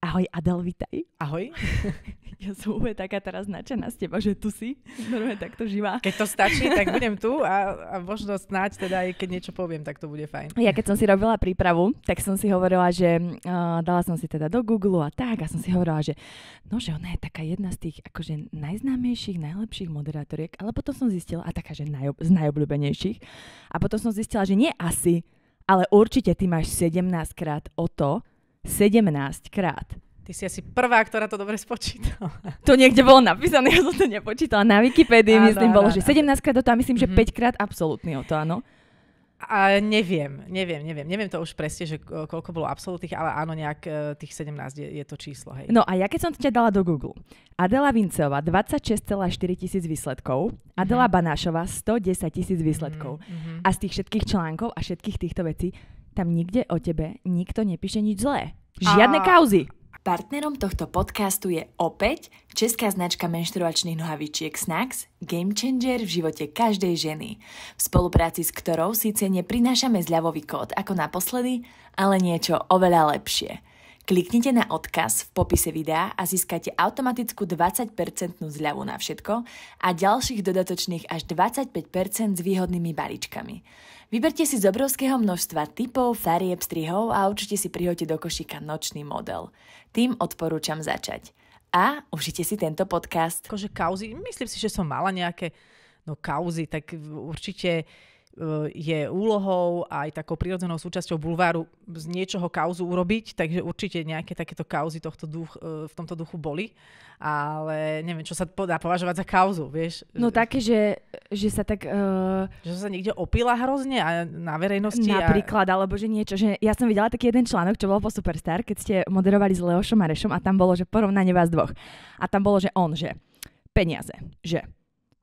Ahoj Adel, vitaj. Ahoj. Ja som úplne taká teraz nadšená z teba, že tu si. Normálne takto živá. Keď to stačí, tak budem tu a, a možno snáď teda aj keď niečo poviem, tak to bude fajn. Ja keď som si robila prípravu, tak som si hovorila, že uh, dala som si teda do Google a tak a som si hovorila, že no, že ona je taká jedna z tých akože najznámejších, najlepších moderátoriek, ale potom som zistila, a taká, že najob, z najobľúbenejších. A potom som zistila, že nie asi, ale určite ty máš 17 krát o to, 17 krát. Ty si asi prvá, ktorá to dobre spočítala. To niekde bolo napísané, ja som to nepočítala. Na Wikipédii áno, myslím bolo, áno, že 17 krát o to a myslím, že mm-hmm. 5 krát absolútny o to, áno. A neviem, neviem, neviem. Neviem to už presne, že koľko bolo absolútnych, ale áno, nejak e, tých 17 je, je to číslo. Hej. No a ja keď som ťa dala do Google, Adela Vincová 26,4 tisíc výsledkov, Adela mm-hmm. Banášová 110 tisíc výsledkov. Mm-hmm. A z tých všetkých článkov a všetkých týchto vecí tam nikde o tebe nikto nepíše nič zlé. Žiadne a... kauzy. Partnerom tohto podcastu je opäť česká značka menštruačných nohavičiek Snax, game changer v živote každej ženy, v spolupráci s ktorou síce neprinášame zľavový kód ako naposledy, ale niečo oveľa lepšie. Kliknite na odkaz v popise videa a získate automatickú 20% zľavu na všetko a ďalších dodatočných až 25% s výhodnými balíčkami. Vyberte si z obrovského množstva typov, farieb, strihov a určite si prihoďte do košíka nočný model. Tým odporúčam začať. A užite si tento podcast. Kože kauzy, myslím si, že som mala nejaké no, kauzy, tak určite E, je úlohou a aj takou prirodzenou súčasťou bulváru z niečoho kauzu urobiť, takže určite nejaké takéto kauzy tohto duch, e, v tomto duchu boli, ale neviem, čo sa dá považovať za kauzu, vieš? No také, že, že sa tak... Uh... Že sa niekde opila hrozne a na verejnosti. Napríklad, a... alebo že niečo, že ja som videla taký jeden článok, čo bol po Superstar, keď ste moderovali s Leošom a Rešom a tam bolo, že porovnanie vás dvoch. A tam bolo, že on, že peniaze, že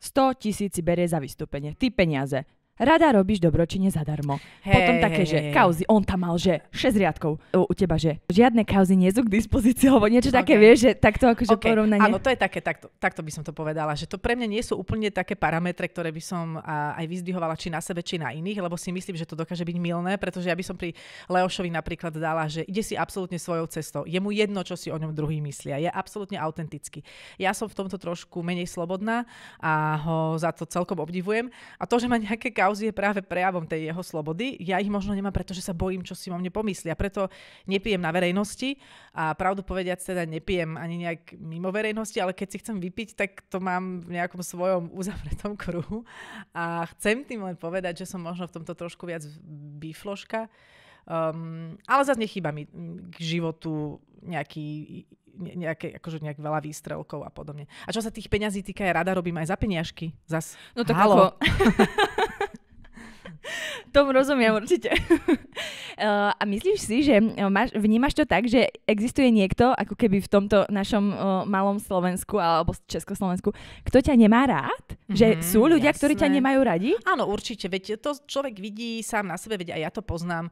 100 tisíc berie za vystúpenie. Ty peniaze rada robíš dobročine zadarmo. Hey, Potom také, hey, že hey. kauzy, on tam mal, že 6 riadkov, u, u teba, že žiadne kauzy nie sú k dispozícii, alebo niečo okay. také, vieš, že takto akože okay. porovnanie. Áno, to je také, takto, takto by som to povedala, že to pre mňa nie sú úplne také parametre, ktoré by som aj vyzdvihovala či na sebe, či na iných, lebo si myslím, že to dokáže byť milné, pretože ja by som pri Leošovi napríklad dala, že ide si absolútne svojou cestou. Je mu jedno, čo si o ňom druhý myslia. Je absolútne autentický. Ja som v tomto trošku menej slobodná a ho za to celkom obdivujem. A to, že má nejaké kauzy, kauzy je práve prejavom tej jeho slobody. Ja ich možno nemám, pretože sa bojím, čo si o mne pomyslia. Preto nepijem na verejnosti a pravdu povediac teda nepijem ani nejak mimo verejnosti, ale keď si chcem vypiť, tak to mám v nejakom svojom uzavretom kruhu. A chcem tým len povedať, že som možno v tomto trošku viac bifloška. Um, ale zase nechýba mi k životu nejaký, nejaké, akože nejak veľa výstrelkov a podobne. A čo sa tých peňazí týka, ja rada robím aj za peniažky. Zas. No tak Halo. ako... Tomu rozumiem určite. Eh, a myslíš si, že eh, máš, vnímaš to tak, že existuje niekto, ako keby v tomto našom eh, malom Slovensku alebo Československu, kto ťa nemá rád? Že mm-hmm, sú ľudia, jasné. ktorí ťa nemajú radi? Áno, určite. Veď to človek vidí sám na sebe, veď aj ja to poznám,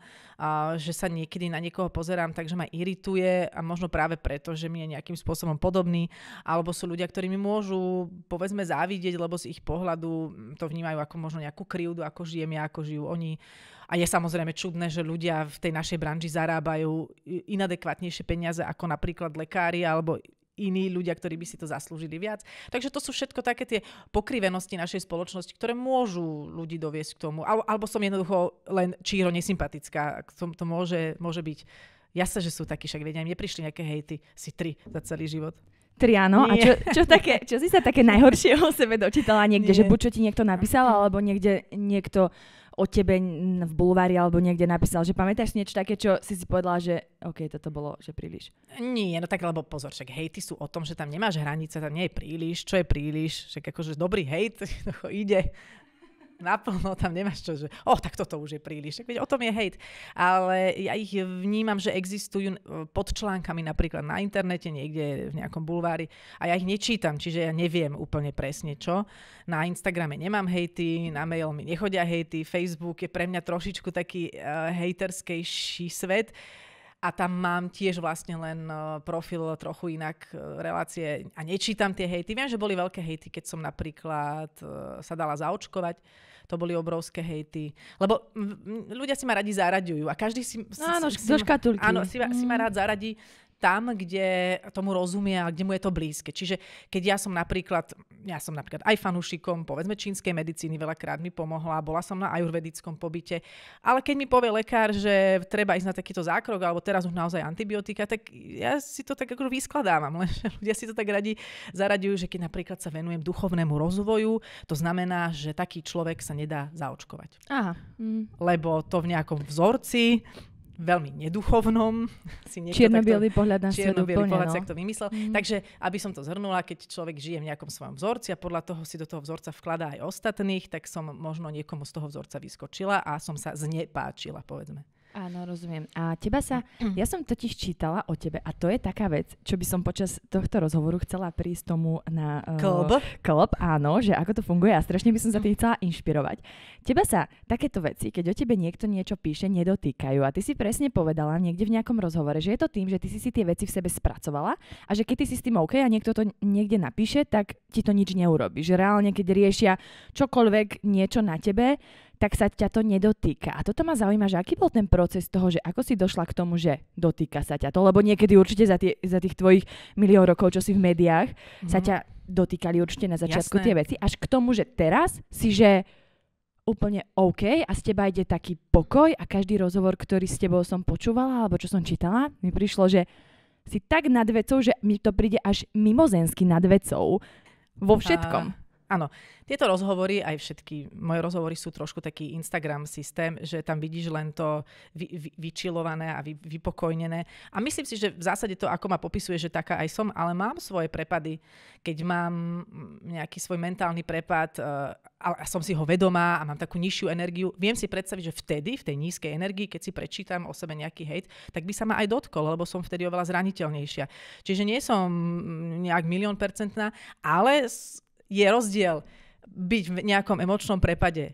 že sa niekedy na niekoho pozerám, takže ma irituje a možno práve preto, že mi je nejakým spôsobom podobný. Alebo sú ľudia, ktorí mi môžu, povedzme, závidieť, lebo z ich pohľadu mm, to vnímajú ako možno nejakú krivdu, ako žijem ja, ako žijú oni. A je samozrejme čudné, že ľudia v tej našej branži zarábajú inadekvátnejšie peniaze ako napríklad lekári alebo iní ľudia, ktorí by si to zaslúžili viac. Takže to sú všetko také tie pokrivenosti našej spoločnosti, ktoré môžu ľudí doviesť k tomu. Al, alebo som jednoducho len číro nesympatická. To, to môže, môže byť. sa, že sú takí, však vedia, neprišli nejaké hejty, si tri za celý život. Tri áno. Nie. A čo, čo, také, čo si sa také najhoršie o sebe dočítala niekde? Nie. Že buď čo ti niekto napísal, mm. alebo niekde niekto o tebe v bulvári alebo niekde napísal, že pamätáš si niečo také, čo si si povedala, že OK, toto bolo že príliš? Nie, no tak lebo pozor, však hejty sú o tom, že tam nemáš hranice, tam nie je príliš, čo je príliš, však akože dobrý hejt ide naplno, tam nemáš čo, že oh, tak toto už je príliš. Tak veď o tom je hejt. Ale ja ich vnímam, že existujú pod článkami napríklad na internete, niekde v nejakom bulvári a ja ich nečítam, čiže ja neviem úplne presne čo. Na Instagrame nemám hejty, na mail mi nechodia hejty, Facebook je pre mňa trošičku taký uh, hejterskejší svet a tam mám tiež vlastne len e, profil trochu inak e, relácie a nečítam tie hejty. Viem, že boli veľké hejty, keď som napríklad sa dala zaočkovať to boli obrovské hejty. Lebo ľudia si ma radi zaraďujú a každý si... No, áno, si, do škatulky. Áno, si, mm. si ma mm. rád zaradí tam, kde tomu rozumie a kde mu je to blízke. Čiže keď ja som napríklad, ja som napríklad aj fanúšikom, povedzme čínskej medicíny, veľakrát mi pomohla, bola som na ajurvedickom pobyte, ale keď mi povie lekár, že treba ísť na takýto zákrok, alebo teraz už naozaj antibiotika, tak ja si to tak ako vyskladávam, len ľudia si to tak radi zaraďujú, že keď napríklad sa venujem duchovnému rozvoju, to znamená, že taký človek sa nedá zaočkovať. Aha. Mm. Lebo to v nejakom vzorci veľmi neduchovnom. Si Čierno-bielý pohľad na svet úplne, pohľad no. to vymyslel. Mm. Takže, aby som to zhrnula, keď človek žije v nejakom svojom vzorci a podľa toho si do toho vzorca vkladá aj ostatných, tak som možno niekomu z toho vzorca vyskočila a som sa znepáčila, povedzme. Áno, rozumiem. A teba sa, ja som totiž čítala o tebe a to je taká vec, čo by som počas tohto rozhovoru chcela prísť tomu na... Uh, eh, klub. Klub, áno, že ako to funguje a strašne by som sa mm. tým chcela inšpirovať. Teba sa takéto veci, keď o tebe niekto niečo píše, nedotýkajú a ty si presne povedala niekde v nejakom rozhovore, že je to tým, že ty si si tie veci v sebe spracovala a že keď ty si s tým OK a niekto to niekde napíše, tak ti to nič neurobi. Že reálne, keď riešia čokoľvek niečo na tebe, tak sa ťa to nedotýka. A toto ma zaujíma, že aký bol ten proces toho, že ako si došla k tomu, že dotýka sa ťa to, lebo niekedy určite za, tie, za tých tvojich milión rokov, čo si v médiách, mm-hmm. sa mhm. ťa dotýkali určite na začiatku Jasné. tie veci, až k tomu, že teraz si, že úplne OK a z teba ide taký pokoj a každý rozhovor, ktorý s tebou som počúvala alebo čo som čítala, mi prišlo, že si tak nad vecou, že mi to príde až mimozensky nad vecou vo všetkom. A, Áno, tieto rozhovory, aj všetky moje rozhovory sú trošku taký Instagram systém, že tam vidíš len to vy, vy, vyčilované a vy, vypokojnené. A myslím si, že v zásade to, ako ma popisuje, že taká aj som, ale mám svoje prepady, keď mám nejaký svoj mentálny prepad eh, a som si ho vedomá a mám takú nižšiu energiu, viem si predstaviť, že vtedy, v tej nízkej energii, keď si prečítam o sebe nejaký hate, tak by sa ma aj dotkol, lebo som vtedy oveľa zraniteľnejšia. Čiže nie som mm, nejak milión percentná, ale je rozdiel byť v nejakom emočnom prepade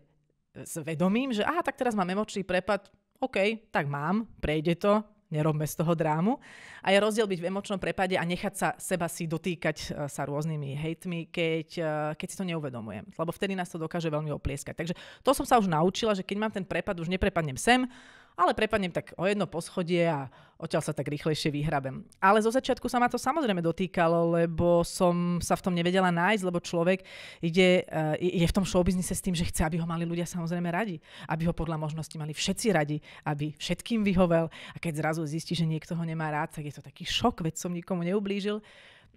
s vedomím, že aha, tak teraz mám emočný prepad, OK, tak mám, prejde to, nerobme z toho drámu. A je rozdiel byť v emočnom prepade a nechať sa seba si dotýkať e, sa rôznymi hejtmi, keď, e, keď si to neuvedomujem. Lebo vtedy nás to dokáže veľmi oplieskať. Takže to som sa už naučila, že keď mám ten prepad, už neprepadnem sem, ale prepadnem tak o jedno poschodie a odtiaľ sa tak rýchlejšie vyhrabem. Ale zo začiatku sa ma to samozrejme dotýkalo, lebo som sa v tom nevedela nájsť, lebo človek ide, eh, je v tom showbiznise s tým, že chce, aby ho mali ľudia samozrejme radi, aby ho podľa možnosti mali všetci radi, aby všetkým vyhovel a keď zrazu zistí, že niekto ho nemá rád, tak je to taký šok, veď som nikomu neublížil.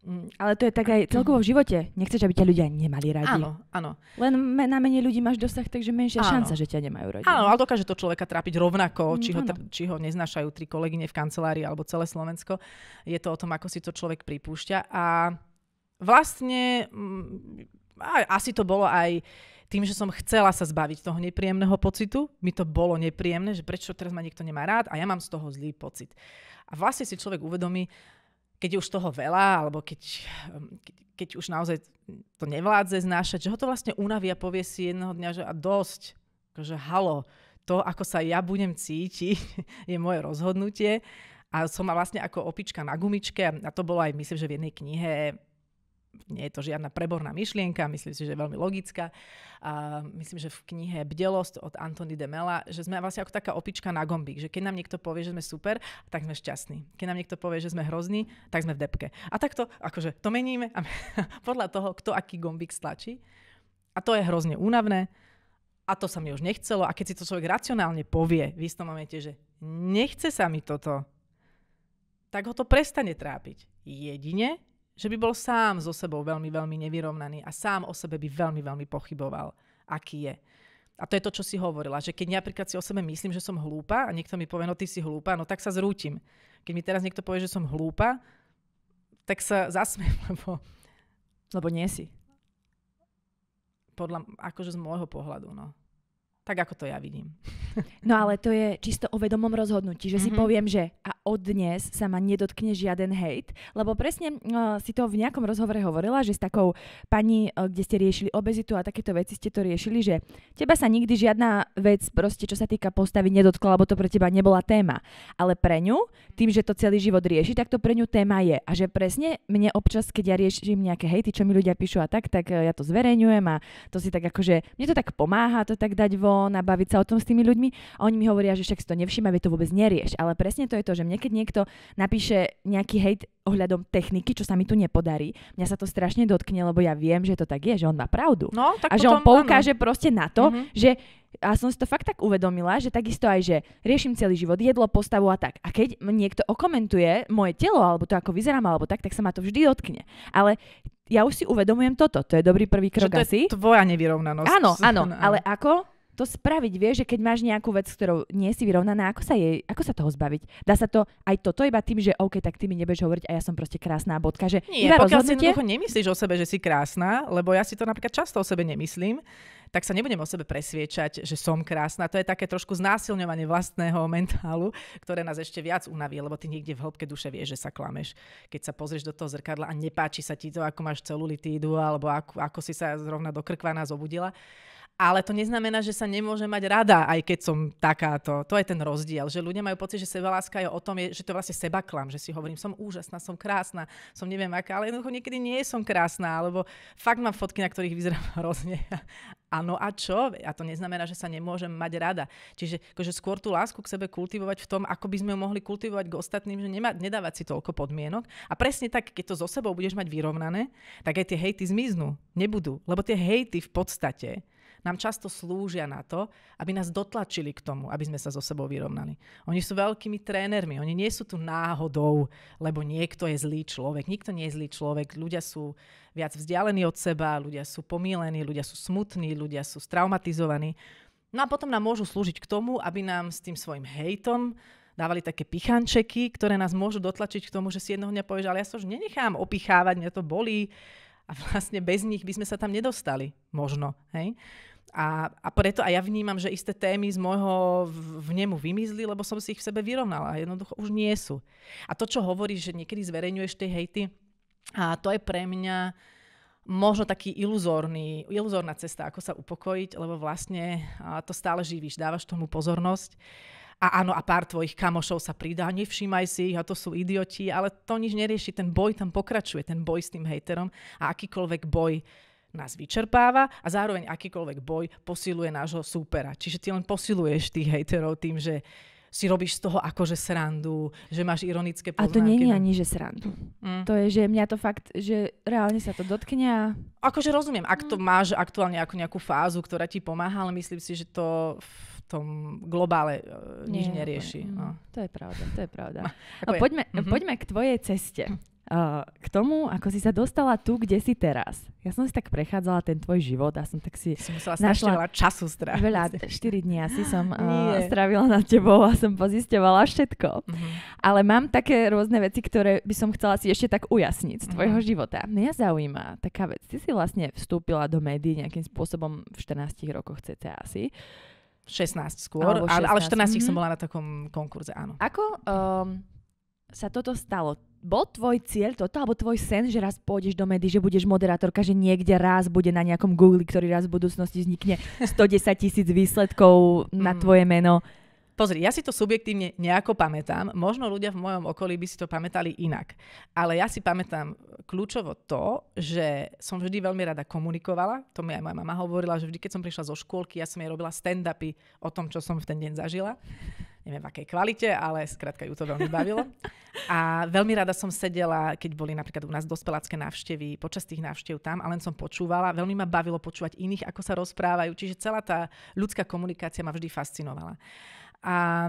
Mm, ale to je tak aj celkovo v živote. Nechceš, aby ťa ľudia nemali radi. Áno, áno. Len me, na menej ľudí máš dosah, takže menšia áno. šanca, že ťa nemajú radi. Áno, ale dokáže to človeka trápiť rovnako, mm, či, ho, či ho neznášajú tri kolegyne v kancelárii alebo celé Slovensko. Je to o tom, ako si to človek pripúšťa. A vlastne mm, a asi to bolo aj tým, že som chcela sa zbaviť toho nepríjemného pocitu, mi to bolo nepríjemné, že prečo teraz ma niekto nemá rád a ja mám z toho zlý pocit. A vlastne si človek uvedomí, keď je už toho veľa, alebo keď, keď, keď už naozaj to nevládze znášať, že ho to vlastne unaví a povie si jedného dňa, že a dosť, že akože halo, to, ako sa ja budem cítiť, je moje rozhodnutie. A som ma vlastne ako opička na gumičke, a to bolo aj, myslím, že v jednej knihe nie je to žiadna preborná myšlienka, myslím si, že je veľmi logická. A myslím, že v knihe Bdelosť od Antony de Mela, že sme vlastne ako taká opička na gombík, že keď nám niekto povie, že sme super, tak sme šťastní. Keď nám niekto povie, že sme hrozní, tak sme v depke. A takto, akože to meníme a podľa toho, kto aký gombík stlačí. A to je hrozne únavné a to sa mi už nechcelo. A keď si to človek racionálne povie v istom momente, že nechce sa mi toto, tak ho to prestane trápiť. Jedine, že by bol sám so sebou veľmi, veľmi nevyrovnaný a sám o sebe by veľmi, veľmi pochyboval, aký je. A to je to, čo si hovorila, že keď napríklad si o sebe myslím, že som hlúpa a niekto mi povie, no ty si hlúpa, no tak sa zrútim. Keď mi teraz niekto povie, že som hlúpa, tak sa zasmiem, lebo... Lebo nie si. Podľa, akože z môjho pohľadu, no. Tak ako to ja vidím. No ale to je čisto o vedomom rozhodnutí, že mm-hmm. si mhm. poviem, že a od dnes sa ma nedotkne žiaden hejt, lebo presne uh, si to v nejakom rozhovore hovorila, že s takou pani, uh, kde ste riešili obezitu a takéto veci ste to riešili, že teba sa nikdy žiadna vec proste, čo sa týka postavy, nedotkla, lebo to pre teba nebola téma. Ale pre ňu, tým, že to celý život rieši, tak to pre ňu téma je. A že presne mne občas, keď ja riešim nejaké hejty, čo mi ľudia píšu a tak, tak uh, ja to zverejňujem a to si tak akože, mne to tak pomáha to tak dať von telefón a baviť sa o tom s tými ľuďmi. A oni mi hovoria, že však si to nevšímaj, to vôbec nerieš. Ale presne to je to, že mne keď niekto napíše nejaký hejt ohľadom techniky, čo sa mi tu nepodarí, mňa sa to strašne dotkne, lebo ja viem, že to tak je, že on má pravdu. No, tak a potom, že on poukáže áno. proste na to, mm-hmm. že a som si to fakt tak uvedomila, že takisto aj, že riešim celý život jedlo, postavu a tak. A keď niekto okomentuje moje telo, alebo to, ako vyzerám, alebo tak, tak sa ma to vždy dotkne. Ale ja už si uvedomujem toto, to je dobrý prvý krok to asi. je tvoja nevyrovnanosť. Áno, áno, ale ako to spraviť, vieš, že keď máš nejakú vec, ktorou nie si vyrovnaná, ako sa, jej, ako sa toho zbaviť? Dá sa to aj toto iba tým, že OK, tak ty mi nebeš hovoriť a ja som proste krásna bodka. Že nie, iba pokiaľ rozhodnete... si nemyslíš o sebe, že si krásna, lebo ja si to napríklad často o sebe nemyslím, tak sa nebudem o sebe presviečať, že som krásna. To je také trošku znásilňovanie vlastného mentálu, ktoré nás ešte viac unaví, lebo ty niekde v hĺbke duše vieš, že sa klameš. Keď sa pozrieš do toho zrkadla a nepáči sa ti to, ako máš celulitídu alebo ako, ako si sa zrovna do dokrkvaná zobudila, ale to neznamená, že sa nemôže mať rada, aj keď som takáto. To je ten rozdiel, že ľudia majú pocit, že sebaláska je o tom, že to je vlastne seba klam, že si hovorím, som úžasná, som krásna, som neviem aká, ale jednoducho niekedy nie som krásna, alebo fakt mám fotky, na ktorých vyzerám hrozne. Áno a čo? A to neznamená, že sa nemôžem mať rada. Čiže akože skôr tú lásku k sebe kultivovať v tom, ako by sme ju mohli kultivovať k ostatným, že nemá, nedávať si toľko podmienok. A presne tak, keď to so sebou budeš mať vyrovnané, tak aj tie hejty zmiznú, nebudú. Lebo tie hejty v podstate nám často slúžia na to, aby nás dotlačili k tomu, aby sme sa so sebou vyrovnali. Oni sú veľkými trénermi, oni nie sú tu náhodou, lebo niekto je zlý človek. Nikto nie je zlý človek, ľudia sú viac vzdialení od seba, ľudia sú pomílení, ľudia sú smutní, ľudia sú straumatizovaní. No a potom nám môžu slúžiť k tomu, aby nám s tým svojim hejtom dávali také pichančeky, ktoré nás môžu dotlačiť k tomu, že si jednoho dňa povieš, ale ja sa už nenechám opichávať, mňa to bolí. A vlastne bez nich by sme sa tam nedostali. Možno. Hej? A, a preto aj ja vnímam, že isté témy z môjho vnemu vymizli, lebo som si ich v sebe vyrovnala. Jednoducho už nie sú. A to, čo hovoríš, že niekedy zverejňuješ tie hejty, a to je pre mňa možno taký iluzórny, iluzórna cesta, ako sa upokojiť, lebo vlastne to stále živíš, dávaš tomu pozornosť. A áno, a pár tvojich kamošov sa pridá, nevšímaj si ich, a to sú idioti, ale to nič nerieši, ten boj tam pokračuje, ten boj s tým hejterom a akýkoľvek boj nás vyčerpáva a zároveň akýkoľvek boj posiluje nášho súpera. Čiže ty len posiluješ tých hejterov tým, že si robíš z toho akože srandu, že máš ironické poznámky. A to nie je ani, že srandu. Mm. To je, že mňa to fakt, že reálne sa to dotkne a... Akože rozumiem, ak to mm. máš aktuálne ako nejakú fázu, ktorá ti pomáha, ale myslím si, že to v tom globále uh, nič nerieši. Mm, no. To je pravda, to je pravda. A no poďme, mm-hmm. poďme k tvojej ceste. Hm k tomu, ako si sa dostala tu, kde si teraz. Ja som si tak prechádzala ten tvoj život a som tak si... Som musela našla času stráviť. Veľa, 4 dní asi som uh, strávila nad tebou a som pozisťovala všetko. Mm-hmm. Ale mám také rôzne veci, ktoré by som chcela si ešte tak ujasniť z tvojho mm-hmm. života. Mňa zaujíma taká vec. Ty si vlastne vstúpila do médií nejakým spôsobom v 14 rokoch CCA asi. 16 skôr, 16. ale v 14 mm-hmm. som mhm. bola na takom konkurze, áno. Ako... Um, sa toto stalo, bol tvoj cieľ toto, alebo tvoj sen, že raz pôjdeš do médií, že budeš moderátorka, že niekde raz bude na nejakom Google, ktorý raz v budúcnosti vznikne 110 tisíc výsledkov na mm. tvoje meno? Pozri, ja si to subjektívne nejako pamätám. Možno ľudia v mojom okolí by si to pamätali inak. Ale ja si pamätám kľúčovo to, že som vždy veľmi rada komunikovala. To mi aj moja mama hovorila, že vždy, keď som prišla zo škôlky, ja som jej robila stand-upy o tom, čo som v ten deň zažila neviem v akej kvalite, ale skrátka ju to veľmi bavilo. A veľmi rada som sedela, keď boli napríklad u nás dospelácké návštevy, počas tých návštev tam a len som počúvala. Veľmi ma bavilo počúvať iných, ako sa rozprávajú. Čiže celá tá ľudská komunikácia ma vždy fascinovala. A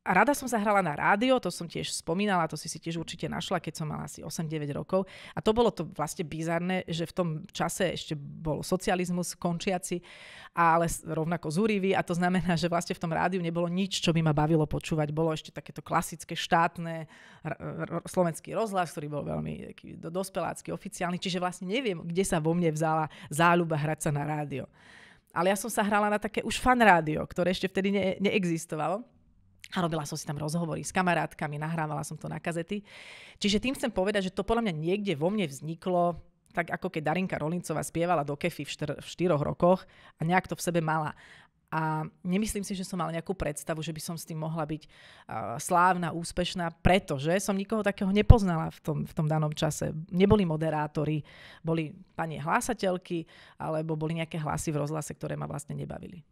a rada som sa hrala na rádio, to som tiež spomínala, to si si tiež určite našla, keď som mala asi 8-9 rokov. A to bolo to vlastne bizarné, že v tom čase ešte bol socializmus končiaci, ale rovnako zúrivý a to znamená, že vlastne v tom rádiu nebolo nič, čo by ma bavilo počúvať. Bolo ešte takéto klasické štátne r- r- slovenský rozhlas, ktorý bol veľmi taký dospelácky, oficiálny, čiže vlastne neviem, kde sa vo mne vzala záľuba hrať sa na rádio. Ale ja som sa hrala na také už fan rádio, ktoré ešte vtedy ne- neexistovalo. A robila som si tam rozhovory s kamarátkami, nahrávala som to na kazety. Čiže tým chcem povedať, že to podľa mňa niekde vo mne vzniklo, tak ako keď Darinka Rolincová spievala do kefy v, štyr- v štyroch rokoch a nejak to v sebe mala. A nemyslím si, že som mala nejakú predstavu, že by som s tým mohla byť uh, slávna, úspešná, pretože som nikoho takého nepoznala v tom, v tom danom čase. Neboli moderátori, boli pani hlásateľky, alebo boli nejaké hlasy v rozhlase, ktoré ma vlastne nebavili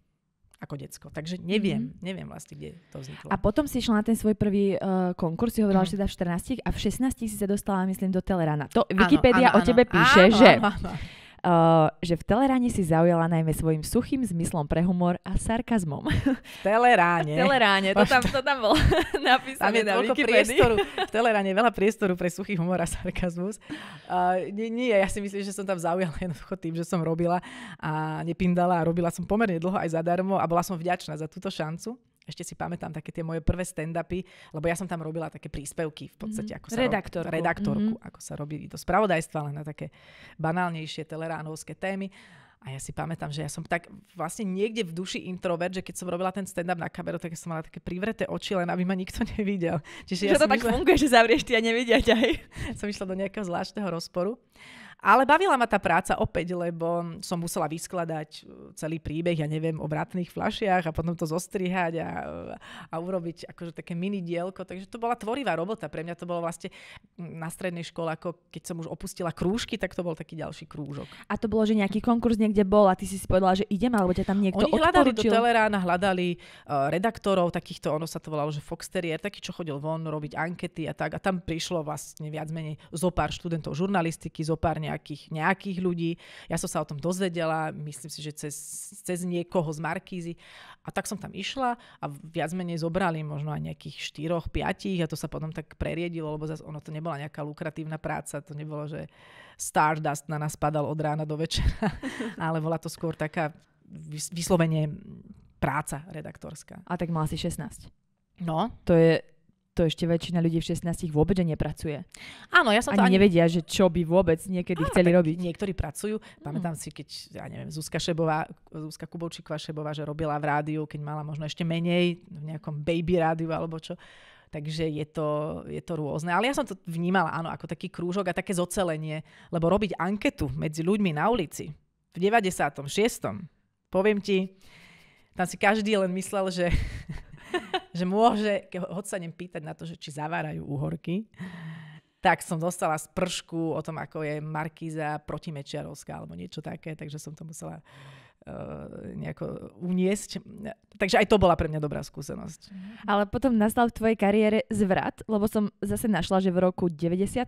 ako decko. Takže neviem, mm-hmm. neviem vlastne, kde to vzniklo. A potom si išla na ten svoj prvý uh, konkurs, si hovorila, mhm. že teda v 14 a v 16 si sa dostala, myslím, do Telerana. To Wikipedia áno, áno, o tebe áno, píše, áno, že áno, áno. Eh, že v Teleráne si zaujala najmä svojim suchým zmyslom pre humor a sarkazmom. V Teleráne. V Teleráne, to tam, to tam bolo napísané tam je na priestoru, V Teleráne veľa priestoru pre suchý humor a sarkazmus. Uh, nie, nie, ja si myslím, že som tam zaujala jednoducho tým, že som robila a nepindala a robila som pomerne dlho aj zadarmo a bola som vďačná za túto šancu ešte si pamätám také tie moje prvé stand-upy, lebo ja som tam robila také príspevky v podstate. Mm-hmm. Ako sa redaktorku. redaktorku, mm-hmm. ako sa robí do spravodajstva, len na také banálnejšie teleránovské témy. A ja si pamätám, že ja som tak vlastne niekde v duši introvert, že keď som robila ten stand-up na kameru, tak som mala také privreté oči, len aby ma nikto nevidel. Čiže že ja to tak išla... funguje, že zavrieš ty a nevidia ťa. Som išla do nejakého zvláštneho rozporu. Ale bavila ma tá práca opäť, lebo som musela vyskladať e, celý príbeh, ja neviem, o bratných flašiach a potom to zostrihať a, e, a urobiť akože také mini dielko. Takže to bola tvorivá robota. Pre mňa to bolo vlastne na strednej škole, ako keď som už opustila krúžky, tak to bol taký ďalší krúžok. A to bolo, že nejaký konkurs niekde bol a ty si si povedala, že idem, alebo ťa tam niekto Oni hľadali odporučil. do Telerána, hľadali uh, redaktorov takýchto, ono sa to volalo, že Fox Terrier, taký, čo chodil von robiť ankety a tak. A tam prišlo vlastne viac menej zo pár študentov žurnalistiky, zo pár nejakých, nejakých ľudí. Ja som sa o tom dozvedela, myslím si, že cez, cez niekoho z Markízy. A tak som tam išla a viac menej zobrali možno aj nejakých štyroch, piatich a to sa potom tak preriedilo, lebo zase ono to nebola nejaká lukratívna práca, to nebolo, že Stardust na nás padal od rána do večera, ale bola to skôr taká vyslovene práca redaktorská. A tak mala si 16. No. To je to ešte väčšina ľudí v 16 vôbec nepracuje. Áno, ja som ani to ani... nevedia, že čo by vôbec niekedy Áno, chceli robiť. Niektorí pracujú. Mm. Pamätám mm. si, keď, ja neviem, Zuzka Šebová, Zuzka Kubovčíková Šebová, že robila v rádiu, keď mala možno ešte menej, v nejakom baby rádiu alebo čo. Takže je to, je to rôzne. Ale ja som to vnímala, áno, ako taký krúžok a také zocelenie. Lebo robiť anketu medzi ľuďmi na ulici v 96. Poviem ti, tam si každý len myslel, že že môže, ho sa nem pýtať na to, že či zavárajú úhorky, tak som dostala spršku o tom, ako je Markíza proti Mečiarovská alebo niečo také, takže som to musela eh, nejako uniesť. Takže aj to bola pre mňa dobrá skúsenosť. Mhm. Ale potom nastal v tvojej kariére zvrat, lebo som zase našla, že v roku 97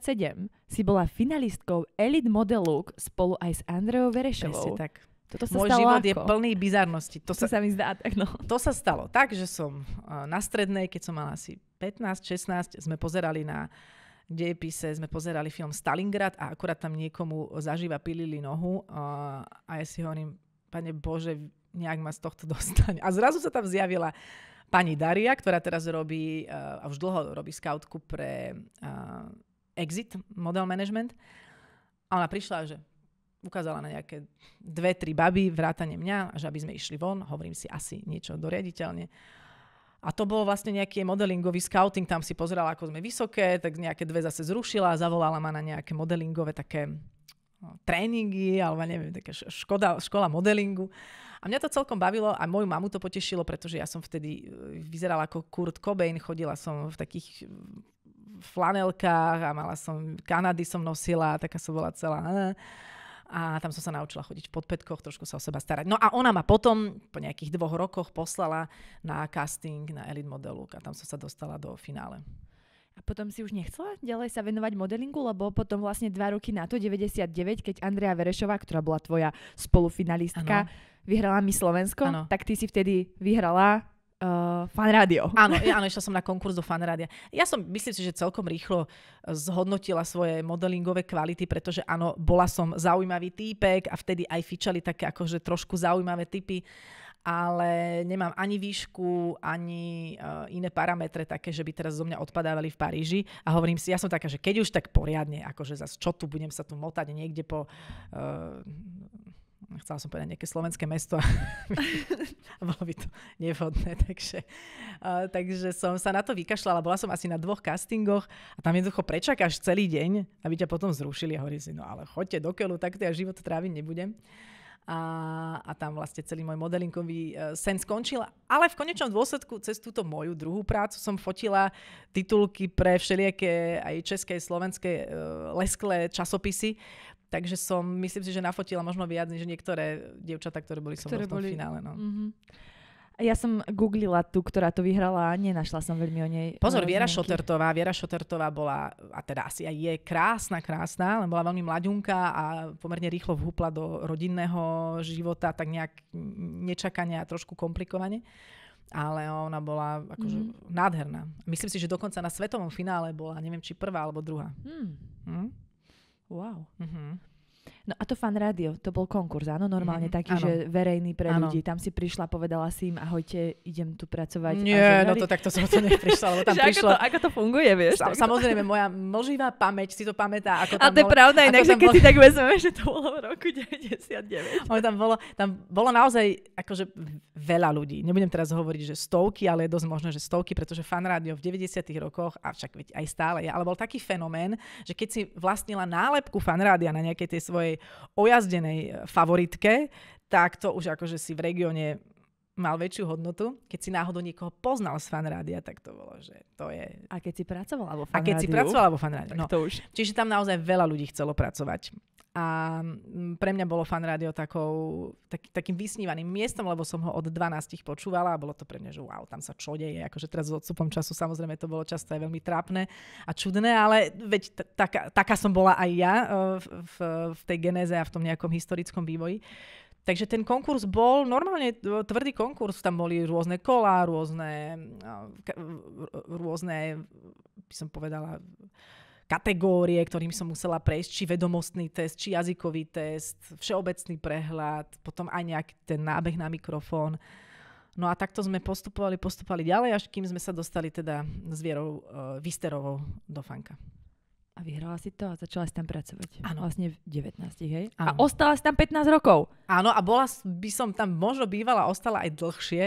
si bola finalistkou Elite Model Look spolu aj s Andreou Verešovou. Presne tak. Toto sa Môj stalo život ako? je plný bizarnosti. To sa, to sa mi zdá tak, no. To sa stalo tak, že som eh, na strednej, keď som mala asi 15-16, sme pozerali na dejepise, sme pozerali film Stalingrad a akurát tam niekomu zaživa pilili nohu eh, a ja si hovorím, pane Bože, nejak ma z tohto dostane. A zrazu sa tam zjavila pani Daria, ktorá teraz robí, eh, a už dlho robí skautku pre Exit, model management. A ona prišla, že ukázala na nejaké dve, tri baby, vrátane mňa, že aby sme išli von, hovorím si asi niečo doriaditeľne. A to bol vlastne nejaký modelingový scouting, tam si pozerala, ako sme vysoké, tak nejaké dve zase zrušila a zavolala ma na nejaké modelingové také no, tréningy, alebo neviem, taká škoda, škola modelingu. A mňa to celkom bavilo a moju mamu to potešilo, pretože ja som vtedy e, vyzerala ako Kurt Cobain, chodila som v takých e, flanelkách a mala som, Kanady som nosila, taká som bola celá a tam som sa naučila chodiť v podpetkoch, trošku sa o seba starať. No a ona ma potom po nejakých dvoch rokoch poslala na casting na Elite modelu a tam som sa dostala do finále. A potom si už nechcela ďalej sa venovať modelingu, lebo potom vlastne dva roky na to, 99, keď Andrea Verešová, ktorá bola tvoja spolufinalistka, ano. vyhrala mi Slovensko, ano. tak ty si vtedy vyhrala uh, fan rádio. Áno, ja, áno, išla som na konkurs do fan rádia. Ja som, myslím si, že celkom rýchlo eh, zhodnotila svoje modelingové kvality, pretože áno, bola som zaujímavý týpek a vtedy aj fičali také akože trošku zaujímavé typy ale nemám ani výšku, ani uh, iné parametre také, že by teraz zo mňa odpadávali v Paríži. A hovorím si, ja som taká, že keď už tak poriadne, akože zase čo tu budem sa tu motať niekde po uh, chcela som povedať nejaké slovenské mesto a bolo by to nevhodné, takže, uh, takže som sa na to vykašľala. Bola som asi na dvoch castingoch a tam jednoducho prečakáš celý deň, aby ťa potom zrušili a hovoríš si, no ale choďte do keľu, tak ja život tráviť nebudem. A, a tam vlastne celý môj modelinkový e, sen skončil. Ale v konečnom dôsledku cez túto moju druhú prácu som fotila titulky pre všelijaké aj české, slovenské e, lesklé časopisy Takže som, myslím si, že nafotila možno viac než niektoré dievčatá, ktoré boli ktoré som v tom boli... finále. No. Mm-hmm. Ja som googlila tú, ktorá to vyhrala a nenašla som veľmi o nej. E, Pozor, Viera Šotertová. Viera Šotertová bola, a teda asi aj je krásna, krásna, len bola veľmi mladúnka a pomerne rýchlo vhúpla do rodinného života, tak nejak nečakania a trošku komplikovane. Ale ona bola akože mm. nádherná. Myslím si, že dokonca na svetovom finále bola, neviem, či prvá alebo druhá. Mm. Mm? Wow. hmm No a to fan rádio, to bol konkurs, áno, normálne mm-hmm, taký, ano. že verejný pre áno. ľudí. Tam si prišla, povedala si im, ahojte, idem tu pracovať. Nie, no to takto som to neprišla, lebo tam prišlo. Ako to, ako to funguje, vieš? Sa, samozrejme, moja mlživá pamäť si to pamätá. Ako tam a to je bolo, pravda, inak, že keď bolo... si tak vezme, že to bolo v roku 99. tam bolo, tam bolo naozaj akože veľa ľudí. Nebudem teraz hovoriť, že stovky, ale je dosť možné, že stovky, pretože fan rádio v 90 rokoch, a však aj stále je, ale bol taký fenomén, že keď si vlastnila nálepku fan rádia na nejakej tej svojej svojej ojazdenej e, favoritke, tak to už akože si v regióne mal väčšiu hodnotu. Keď si náhodou niekoho poznal z fanrádia, tak to bolo, že to je... A keď si pracovala vo fanrádiu. A keď si pracovala vo fanrádiu. No. To už. Čiže tam naozaj veľa ľudí chcelo pracovať. A mm, pre mňa bolo fan rádio takou, tak, takým vysnívaným miestom, lebo som ho od 12 počúvala a bolo to pre mňa, že wow, tam sa čo deje. Akože teraz s odstupom času samozrejme to bolo často aj veľmi trápne a čudné, ale veď taká, taká som bola aj ja e, v, v, v tej genéze a v tom nejakom historickom vývoji. Takže ten konkurs bol normálne e, tvrdý konkurs. Tam boli rôzne kola, rôzne, e, rôzne by som povedala, kategórie, ktorým som musela prejsť, či vedomostný test, či jazykový test, všeobecný prehľad, potom aj nejaký ten nábeh na mikrofón. No a takto sme postupovali, postupovali ďalej, až kým sme sa dostali teda s Vierou uh, Visterovou do Fanka. A vyhrala si to a začala si tam pracovať. Áno. Vlastne v 19, hej? Ano. A ostala si tam 15 rokov. Áno, a bola by som tam možno bývala, ostala aj dlhšie,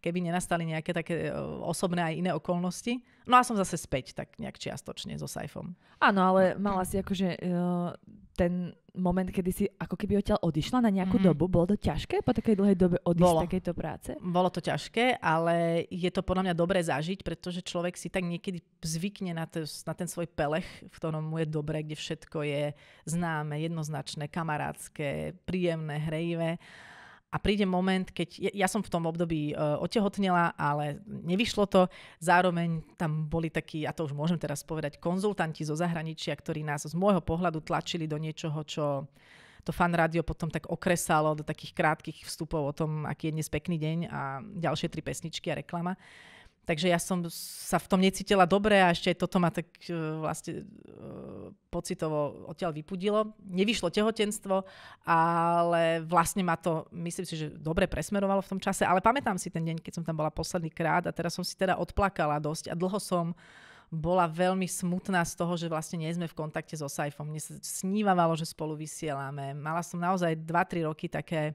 keby nenastali nejaké také e, osobné aj iné okolnosti. No a som zase späť tak nejak čiastočne so Saifom. Áno, ale mala si akože uh, ten moment, kedy si ako keby odtiaľ odišla na nejakú mm. dobu, bolo to ťažké po takej dlhej dobe odísť bolo. z takejto práce? Bolo to ťažké, ale je to podľa mňa dobré zažiť, pretože človek si tak niekedy zvykne na, to, na ten svoj pelech, v ktorom mu je dobré, kde všetko je známe, jednoznačné, kamarátske, príjemné, hrejivé a príde moment, keď ja, ja som v tom období uh, otehotnela, ale nevyšlo to. Zároveň tam boli takí, a to už môžem teraz povedať, konzultanti zo zahraničia, ktorí nás z môjho pohľadu tlačili do niečoho, čo to fan rádio potom tak okresalo do takých krátkých vstupov o tom, aký je dnes pekný deň a ďalšie tri pesničky a reklama. Uh, Takže ja som sa v tom necítila dobre a ešte aj toto ma tak uh, vlastne uh, pocitovo odtiaľ vypudilo. Nevyšlo tehotenstvo, ale vlastne ma to, myslím si, že dobre presmerovalo v tom čase. Ale pamätám si ten deň, keď som tam bola posledný krát a teraz som si teda odplakala dosť a dlho som bola veľmi smutná z toho, že vlastne nie sme v kontakte so Saifom. Mne sa snívavalo, že spolu vysielame. Mala som naozaj 2-3 roky také uh,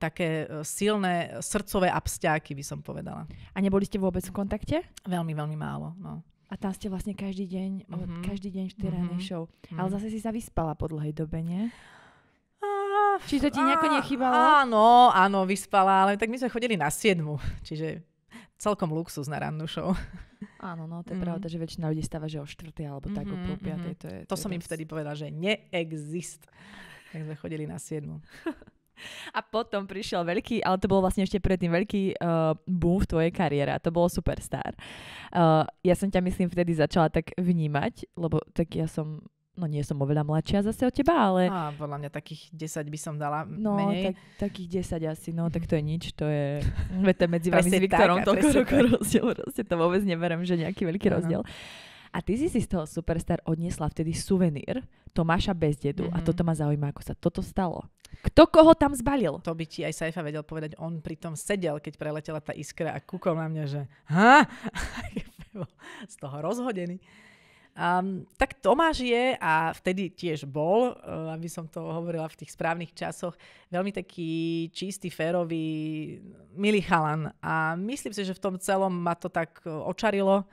také e, silné srdcové absťáky, by som povedala. A neboli ste vôbec v kontakte? Veľmi, veľmi málo. No. A tam ste vlastne každý deň, mm-hmm. každý deň v tej mm-hmm. show. Mm-hmm. Ale zase si sa vyspala po dlhej dobe, nie? Ah, Či to ti nejako ah, nechybalo? Áno, áno, vyspala, ale tak my sme chodili na siedmu, čiže celkom luxus na rannú show. Áno, no to je mm-hmm. pravda, že väčšina ľudí stáva, že o štvrtej alebo mm-hmm, tak o mhm, pol mhm. To, je, to, to je som dosť... im vtedy povedala, že neexist. Tak sme chodili na siedmu. A potom prišiel veľký, ale to bol vlastne ešte predtým veľký uh, boom v tvojej kariére a to bolo Superstar. Uh, ja som ťa myslím vtedy začala tak vnímať, lebo tak ja som no nie som oveľa mladšia zase od teba, ale... A podľa mňa takých 10 by som dala no, menej. Tak, takých 10 asi, no tak to je mhm. nič, to je... Vete, medzi vami s Viktorom toľko rokov rozdiel, proste to vôbec neberem, že nejaký veľký ano. rozdiel. Uh, a ty si si z toho Superstar odniesla vtedy suvenír Tomáša Bezdedu mm-hmm. a mhm. toto ma zaujíma, ako sa toto stalo. Kto koho tam zbalil? To by ti aj Saifa vedel povedať. On pri tom sedel, keď preletela tá iskra a kúkol na mňa, že ha? z toho rozhodený. Um, tak Tomáš je a vtedy tiež bol, uh, aby som to hovorila v tých správnych časoch, veľmi taký čistý, férový, milý chalan. A myslím si, že v tom celom ma to tak eh, očarilo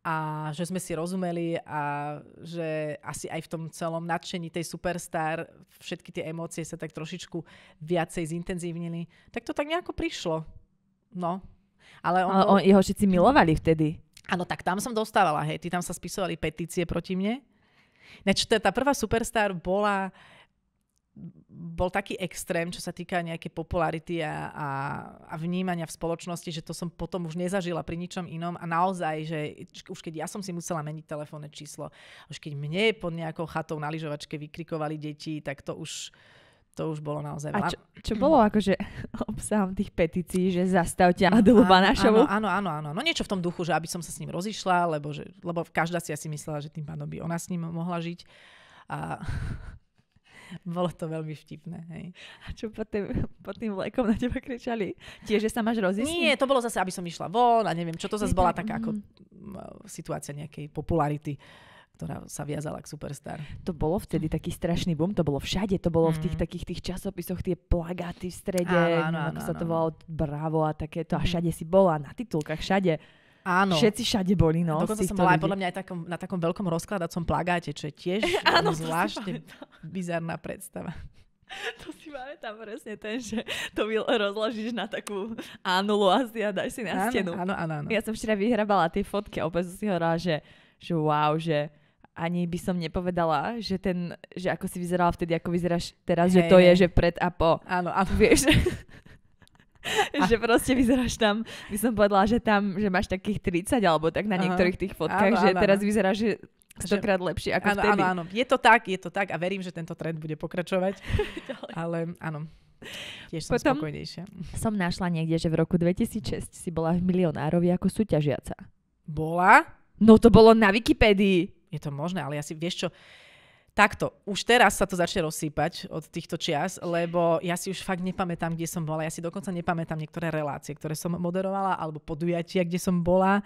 a že sme si rozumeli a že asi aj v tom celom nadšení tej superstar všetky tie emócie sa tak trošičku viacej zintenzívnili. Tak to tak nejako prišlo. No. Ale, on, Ale on, jeho všetci milovali vtedy. Áno, tak tam som dostávala, hej, tí tam sa spisovali petície proti mne. Nečo, tá prvá superstar bola bol taký extrém, čo sa týka nejakej popularity a, a, a vnímania v spoločnosti, že to som potom už nezažila pri ničom inom a naozaj, že už keď ja som si musela meniť telefónne číslo, už keď mne pod nejakou chatou na lyžovačke vykrikovali deti, tak to už to už bolo naozaj veľa. A čo, čo bolo akože obsahom tých petícií, že zastavte Adelu Banášovu? Áno, áno, áno, áno. No niečo v tom duchu, že aby som sa s ním rozišla, lebo, že, lebo každá si asi myslela, že tým pánom by ona s ním mohla žiť. A Bolo to veľmi vtipné, hej. A čo pod tým, pod tým vlekom na teba kričali? Tiež, že sa máš rozísť? Nie, to bolo zase, aby som išla von a neviem, čo to zase bola taká ako mhm. situácia nejakej popularity ktorá sa viazala k Superstar. To bolo vtedy taký strašný boom, to bolo všade, to bolo mm. v tých mhm. takých tých časopisoch, tie plagáty v strede, áno, áno, ako áno, sa to volalo, bravo a takéto, a mhm. všade si bola, na titulkách, všade. Áno. Všetci všade boli, no. Dokonca som bola aj podľa mňa aj takom, na takom veľkom rozkladacom plagáte, čo je tiež Áno, zvláštne bizarná predstava. To si máme tam presne ten, že to rozložíš na takú anulu asi a daj si na áno, stenu. Áno, áno, áno. Ja som včera vyhrabala tie fotky a opäť som si hovorila, že, že wow, že ani by som nepovedala, že ten, že ako si vyzerala vtedy, ako vyzeráš teraz, hey. že to je, že pred a po. Áno, áno. Vieš? že proste vyzeráš tam, by som povedala, že tam, že máš takých 30 alebo tak na niektorých tých fotkách, áno, že áno, teraz vyzeráš, že stokrát lepšie ako áno, vtedy. Áno, áno, je to tak, je to tak a verím, že tento trend bude pokračovať. Ale áno, Tiež som Potom spokojnejšia. som našla niekde, že v roku 2006 si bola v Milionárovi ako súťažiaca. Bola? No to bolo na Wikipédii. Je to možné, ale ja si, vieš čo, Takto, už teraz sa to začne rozsýpať od týchto čias, lebo ja si už fakt nepamätám, kde som bola. Ja si dokonca nepamätám niektoré relácie, ktoré som moderovala, alebo podujatia, kde som bola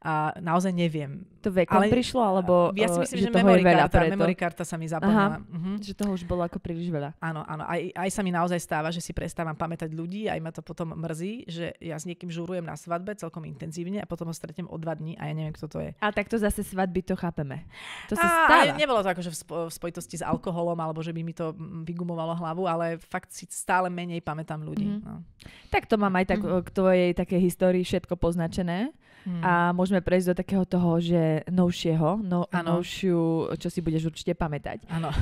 a naozaj neviem. To vekom ale, prišlo, alebo Ja si eh, myslím, že, že memory, karta, preto. memory karta sa mi zaplnila. Uh-huh. Že toho už bolo ako príliš veľa. Áno, áno. Aj, aj sa mi naozaj stáva, že si prestávam pamätať ľudí, aj ma to potom mrzí, že ja s niekým žurujem na svadbe celkom intenzívne a potom ho stretnem o dva dní a ja neviem, kto to je. A tak to zase svadby to chápeme. To sa a, stáva. nebolo to že v, spo, v spojitosti s alkoholom, alebo že by mi to vygumovalo hlavu, ale fakt si stále menej pamätám ľudí. Mm. No. Tak to mám aj tak mm. k tvojej také histórii všetko poznačené. Hmm. A môžeme prejsť do takého toho, že novšieho, no, novšiu, čo si budeš určite pamätať. Ano.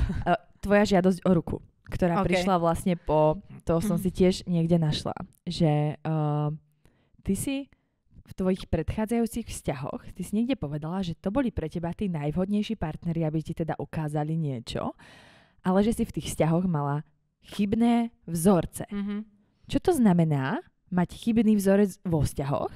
Tvoja žiadosť o ruku, ktorá okay. prišla vlastne po, to som hmm. si tiež niekde našla, že uh, ty si v tvojich predchádzajúcich vzťahoch ty si niekde povedala, že to boli pre teba tí najvhodnejší partneri, aby ti teda ukázali niečo, ale že si v tých vzťahoch mala chybné vzorce. Mm-hmm. Čo to znamená mať chybný vzorec vo vzťahoch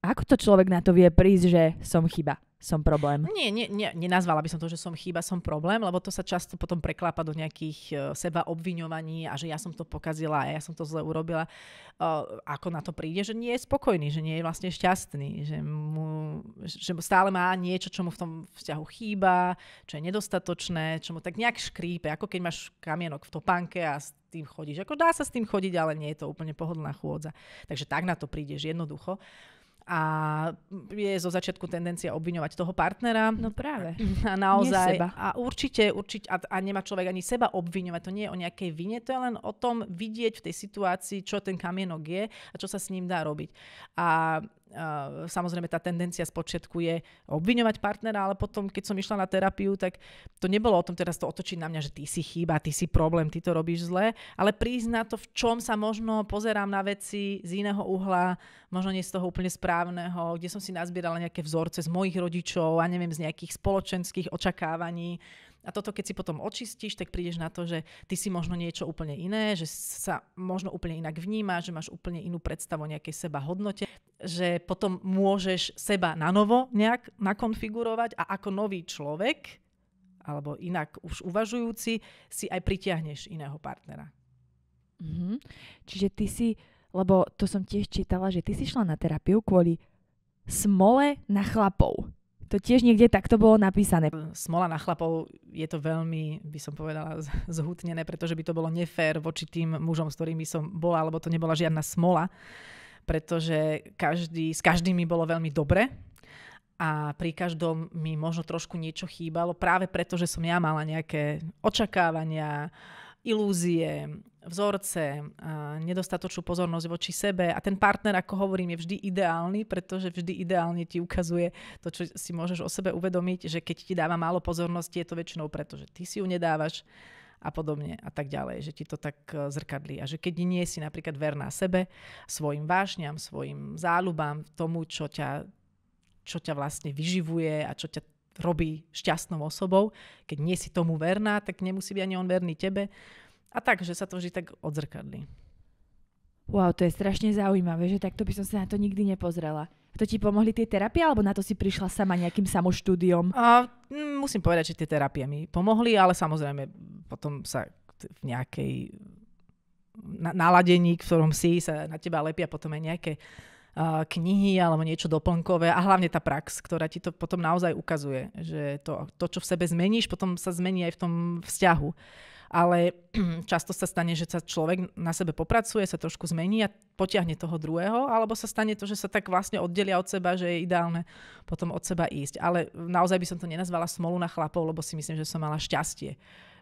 ako to človek na to vie prísť, že som chyba? som problém. Nie, nie, nie, nenazvala by som to, že som chyba, som problém, lebo to sa často potom preklápa do nejakých uh, seba obviňovaní a že ja som to pokazila a ja som to zle urobila. Uh, ako na to príde, že nie je spokojný, že nie je vlastne šťastný, že, mu, že stále má niečo, čo mu v tom vzťahu chýba, čo je nedostatočné, čo mu tak nejak škrípe, ako keď máš kamienok v topánke a s tým chodíš. Ako dá sa s tým chodiť, ale nie je to úplne pohodlná chôdza. Takže tak na to prídeš jednoducho. Uh, a je zo začiatku tendencia obviňovať toho partnera. No práve. A naozaj. Nie seba. A určite, určite, a, a nemá človek ani seba obviňovať. To nie je o nejakej vine, to je len o tom vidieť v tej situácii, čo ten kamienok je a čo sa s ním dá robiť. A Ehm, samozrejme tá tendencia z počiatku je obviňovať partnera, ale potom, keď som išla na terapiu, tak to nebolo o tom teraz to otočiť na mňa, že ty si chýba, ty si problém, ty to robíš zle, ale prísť na to, v čom sa možno pozerám na veci z iného uhla, možno nie z toho úplne správneho, kde som si nazbierala nejaké vzorce z mojich rodičov a neviem, z nejakých spoločenských očakávaní, a toto, keď si potom očistíš, tak prídeš na to, že ty si možno niečo úplne iné, že sa možno úplne inak vníma, že máš úplne inú predstavu o nejakej seba hodnote, že potom môžeš seba na novo nejak nakonfigurovať a ako nový človek alebo inak už uvažujúci, si aj pritiahneš iného partnera. Mm-hmm. Čiže ty si, lebo to som tiež čítala, že ty si šla na terapiu kvôli smole na chlapov. To tiež niekde takto bolo napísané. Ehm, smola na chlapov je to veľmi, by som povedala, zhutnené, pretože by to bolo nefér voči tým mužom, s ktorými som bola, alebo to nebola žiadna smola, pretože každý, s každým mi bolo veľmi dobre a pri každom mi možno trošku niečo chýbalo, práve preto, že som ja mala nejaké očakávania, ilúzie, vzorce, nedostatočnú pozornosť voči sebe a ten partner, ako hovorím, je vždy ideálny, pretože vždy ideálne ti ukazuje to, čo si môžeš o sebe uvedomiť, že keď ti dáva málo pozornosti, je to väčšinou preto, že ty si ju nedávaš a podobne a tak ďalej, že ti to tak e, zrkadlí a že keď nie si napríklad verná sebe, svojim vášňam, svojim záľubám, tomu, čo ťa, čo ťa vlastne vyživuje a čo ťa robí šťastnou osobou, keď nie si tomu verná, tak nemusí byť ani on verný tebe a tak, že sa to vždy tak odzrkadlí. Wow, to je strašne zaujímavé, že takto by som sa na to nikdy nepozrela. To ti pomohli tie terapie, alebo na to si prišla sama nejakým samoštúdiom? A, mm, musím povedať, že tie terapie mi pomohli, ale samozrejme potom sa v nejakej naladení, v ktorom si, sa na teba lepia potom aj nejaké uh, knihy alebo niečo doplnkové a hlavne tá prax, ktorá ti to potom naozaj ukazuje, že to, to čo v sebe zmeníš, potom sa zmení aj v tom vzťahu ale často sa stane, že sa človek na sebe popracuje, sa trošku zmení a potiahne toho druhého, alebo sa stane to, že sa tak vlastne oddelia od seba, že je ideálne potom od seba ísť. Ale naozaj by som to nenazvala smolu na chlapov, lebo si myslím, že som mala šťastie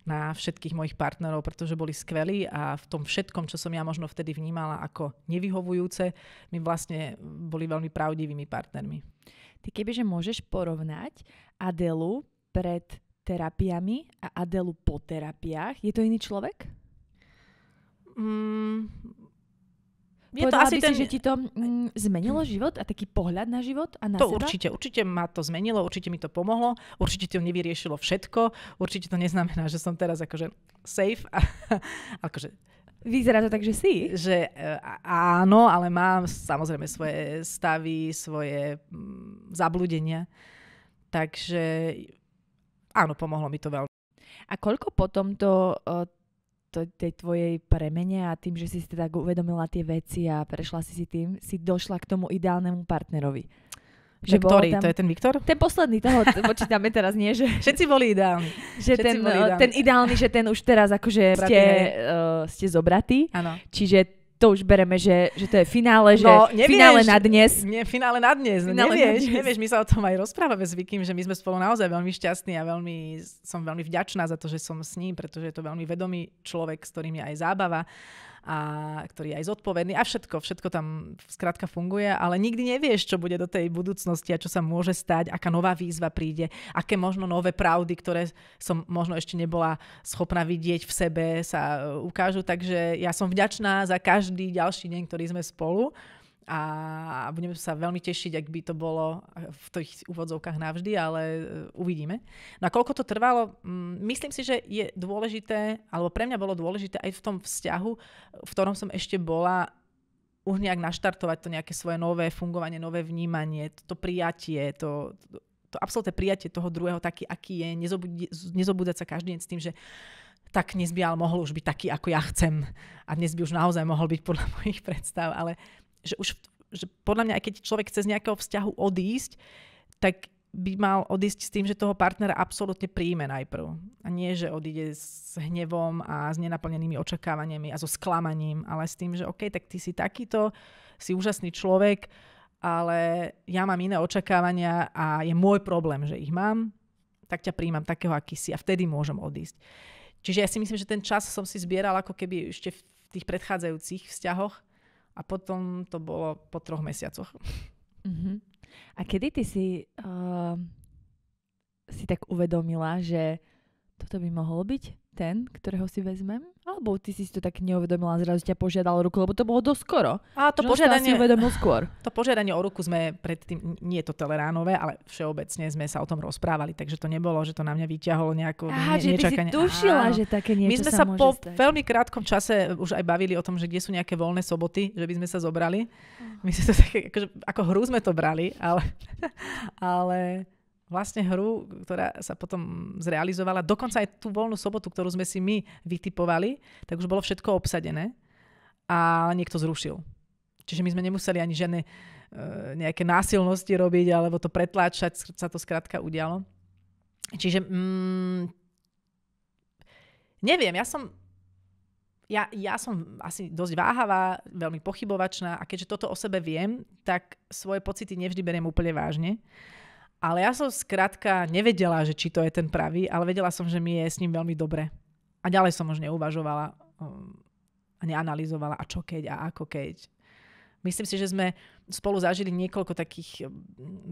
na všetkých mojich partnerov, pretože boli skvelí a v tom všetkom, čo som ja možno vtedy vnímala ako nevyhovujúce, my vlastne boli veľmi pravdivými partnermi. Ty kebyže môžeš porovnať Adelu pred terapiami a Adelu po terapiách. Je to iný človek? Mm, je to asi by ten... si, že ti to mm, zmenilo život a taký pohľad na život a na to seba? určite, určite ma to zmenilo, určite mi to pomohlo, určite to nevyriešilo všetko, určite to neznamená, že som teraz akože safe. A, akože, Vyzerá to tak, že si? Že e, áno, ale mám samozrejme svoje stavy, svoje mm, zabludenia. Takže áno, pomohlo mi to veľmi. A koľko potom to, to tej tvojej premene a tým, že si teda uvedomila tie veci a prešla si si tým, si došla k tomu ideálnemu partnerovi? Že ktorý? Tam, to je ten Viktor? Ten posledný, toho počítame teraz, nie? Že, Všetci boli ideálni. Že Všetci ten, boli ideálni. ten ideálny, že ten už teraz akože ste, uh, ste zobratí. Ano. Čiže to už bereme, že, že to je finále, že no, nevieš, finále na dnes. Nie, finále na dnes, finále nevieš, na dnes. nevieš, my sa o tom aj rozprávame s Vikým, že my sme spolu naozaj veľmi šťastní a veľmi, som veľmi vďačná za to, že som s ním, pretože je to veľmi vedomý človek, s ktorým je aj zábava a ktorý je aj zodpovedný a všetko, všetko tam skrátka funguje, ale nikdy nevieš, čo bude do tej budúcnosti a čo sa môže stať, aká nová výzva príde, aké možno nové pravdy, ktoré som možno ešte nebola schopná vidieť v sebe, sa ukážu. Takže ja som vďačná za každý ďalší deň, ktorý sme spolu a budeme sa veľmi tešiť, ak by to bolo eh, v tých úvodzovkách navždy, ale eh, uvidíme. No a koľko to trvalo, mm, myslím si, že je dôležité, alebo pre mňa bolo dôležité aj v tom vzťahu, v ktorom som ešte bola, už nejak naštartovať to nejaké svoje nové fungovanie, nové vnímanie, to, prijatie, to, to, to absolútne prijatie toho druhého taký, aký je, nezobud- nezobúdať sa každý deň s tým, že tak dnes by ale mohol už byť taký, ako ja chcem. A dnes by už naozaj mohol byť podľa mojich predstav. Ale že už že podľa mňa, aj keď človek chce z nejakého vzťahu odísť, tak by mal odísť s tým, že toho partnera absolútne príjme najprv. A nie, že odíde s hnevom a s nenaplnenými očakávaniami a so sklamaním, ale s tým, že OK, tak ty si takýto, si úžasný človek, ale ja mám iné očakávania a je môj problém, že ich mám, tak ťa príjmam takého, aký si a vtedy môžem odísť. Čiže ja si myslím, že ten čas som si zbieral ako keby ešte v tých predchádzajúcich vzťahoch a potom to bolo po troch mesiacoch. Mm-hmm. A kedy ty si, uh, si tak uvedomila, že toto by mohlo byť? ten, ktorého si vezmem? Alebo ty si to tak neuvedomila, zrazu ťa požiadal o ruku, lebo to bolo doskoro. A to požiadanie... Si uvedomil skôr. To požiadanie o ruku sme predtým, nie je to teleránové, ale všeobecne sme sa o tom rozprávali, takže to nebolo, že to na mňa vyťahol nejako Aha, ne, že nečakanie. si tušila, Áno. že také niečo My sme sa, sa po stať. veľmi krátkom čase už aj bavili o tom, že kde sú nejaké voľné soboty, že by sme sa zobrali. Oh. My sme to také, akože, ako hru sme to brali, ale, ale vlastne hru, ktorá sa potom zrealizovala, dokonca aj tú voľnú sobotu, ktorú sme si my vytipovali, tak už bolo všetko obsadené a niekto zrušil. Čiže my sme nemuseli ani žiadne e, nejaké násilnosti robiť, alebo to pretláčať, sa to skrátka udialo. Čiže mm, neviem, ja som ja, ja som asi dosť váhavá, veľmi pochybovačná a keďže toto o sebe viem, tak svoje pocity nevždy beriem úplne vážne. Ale ja som skrátka nevedela, že či to je ten pravý, ale vedela som, že mi je s ním veľmi dobre. A ďalej som už neuvažovala um, a neanalizovala, a čo keď, a ako keď. Myslím si, že sme spolu zažili niekoľko takých um,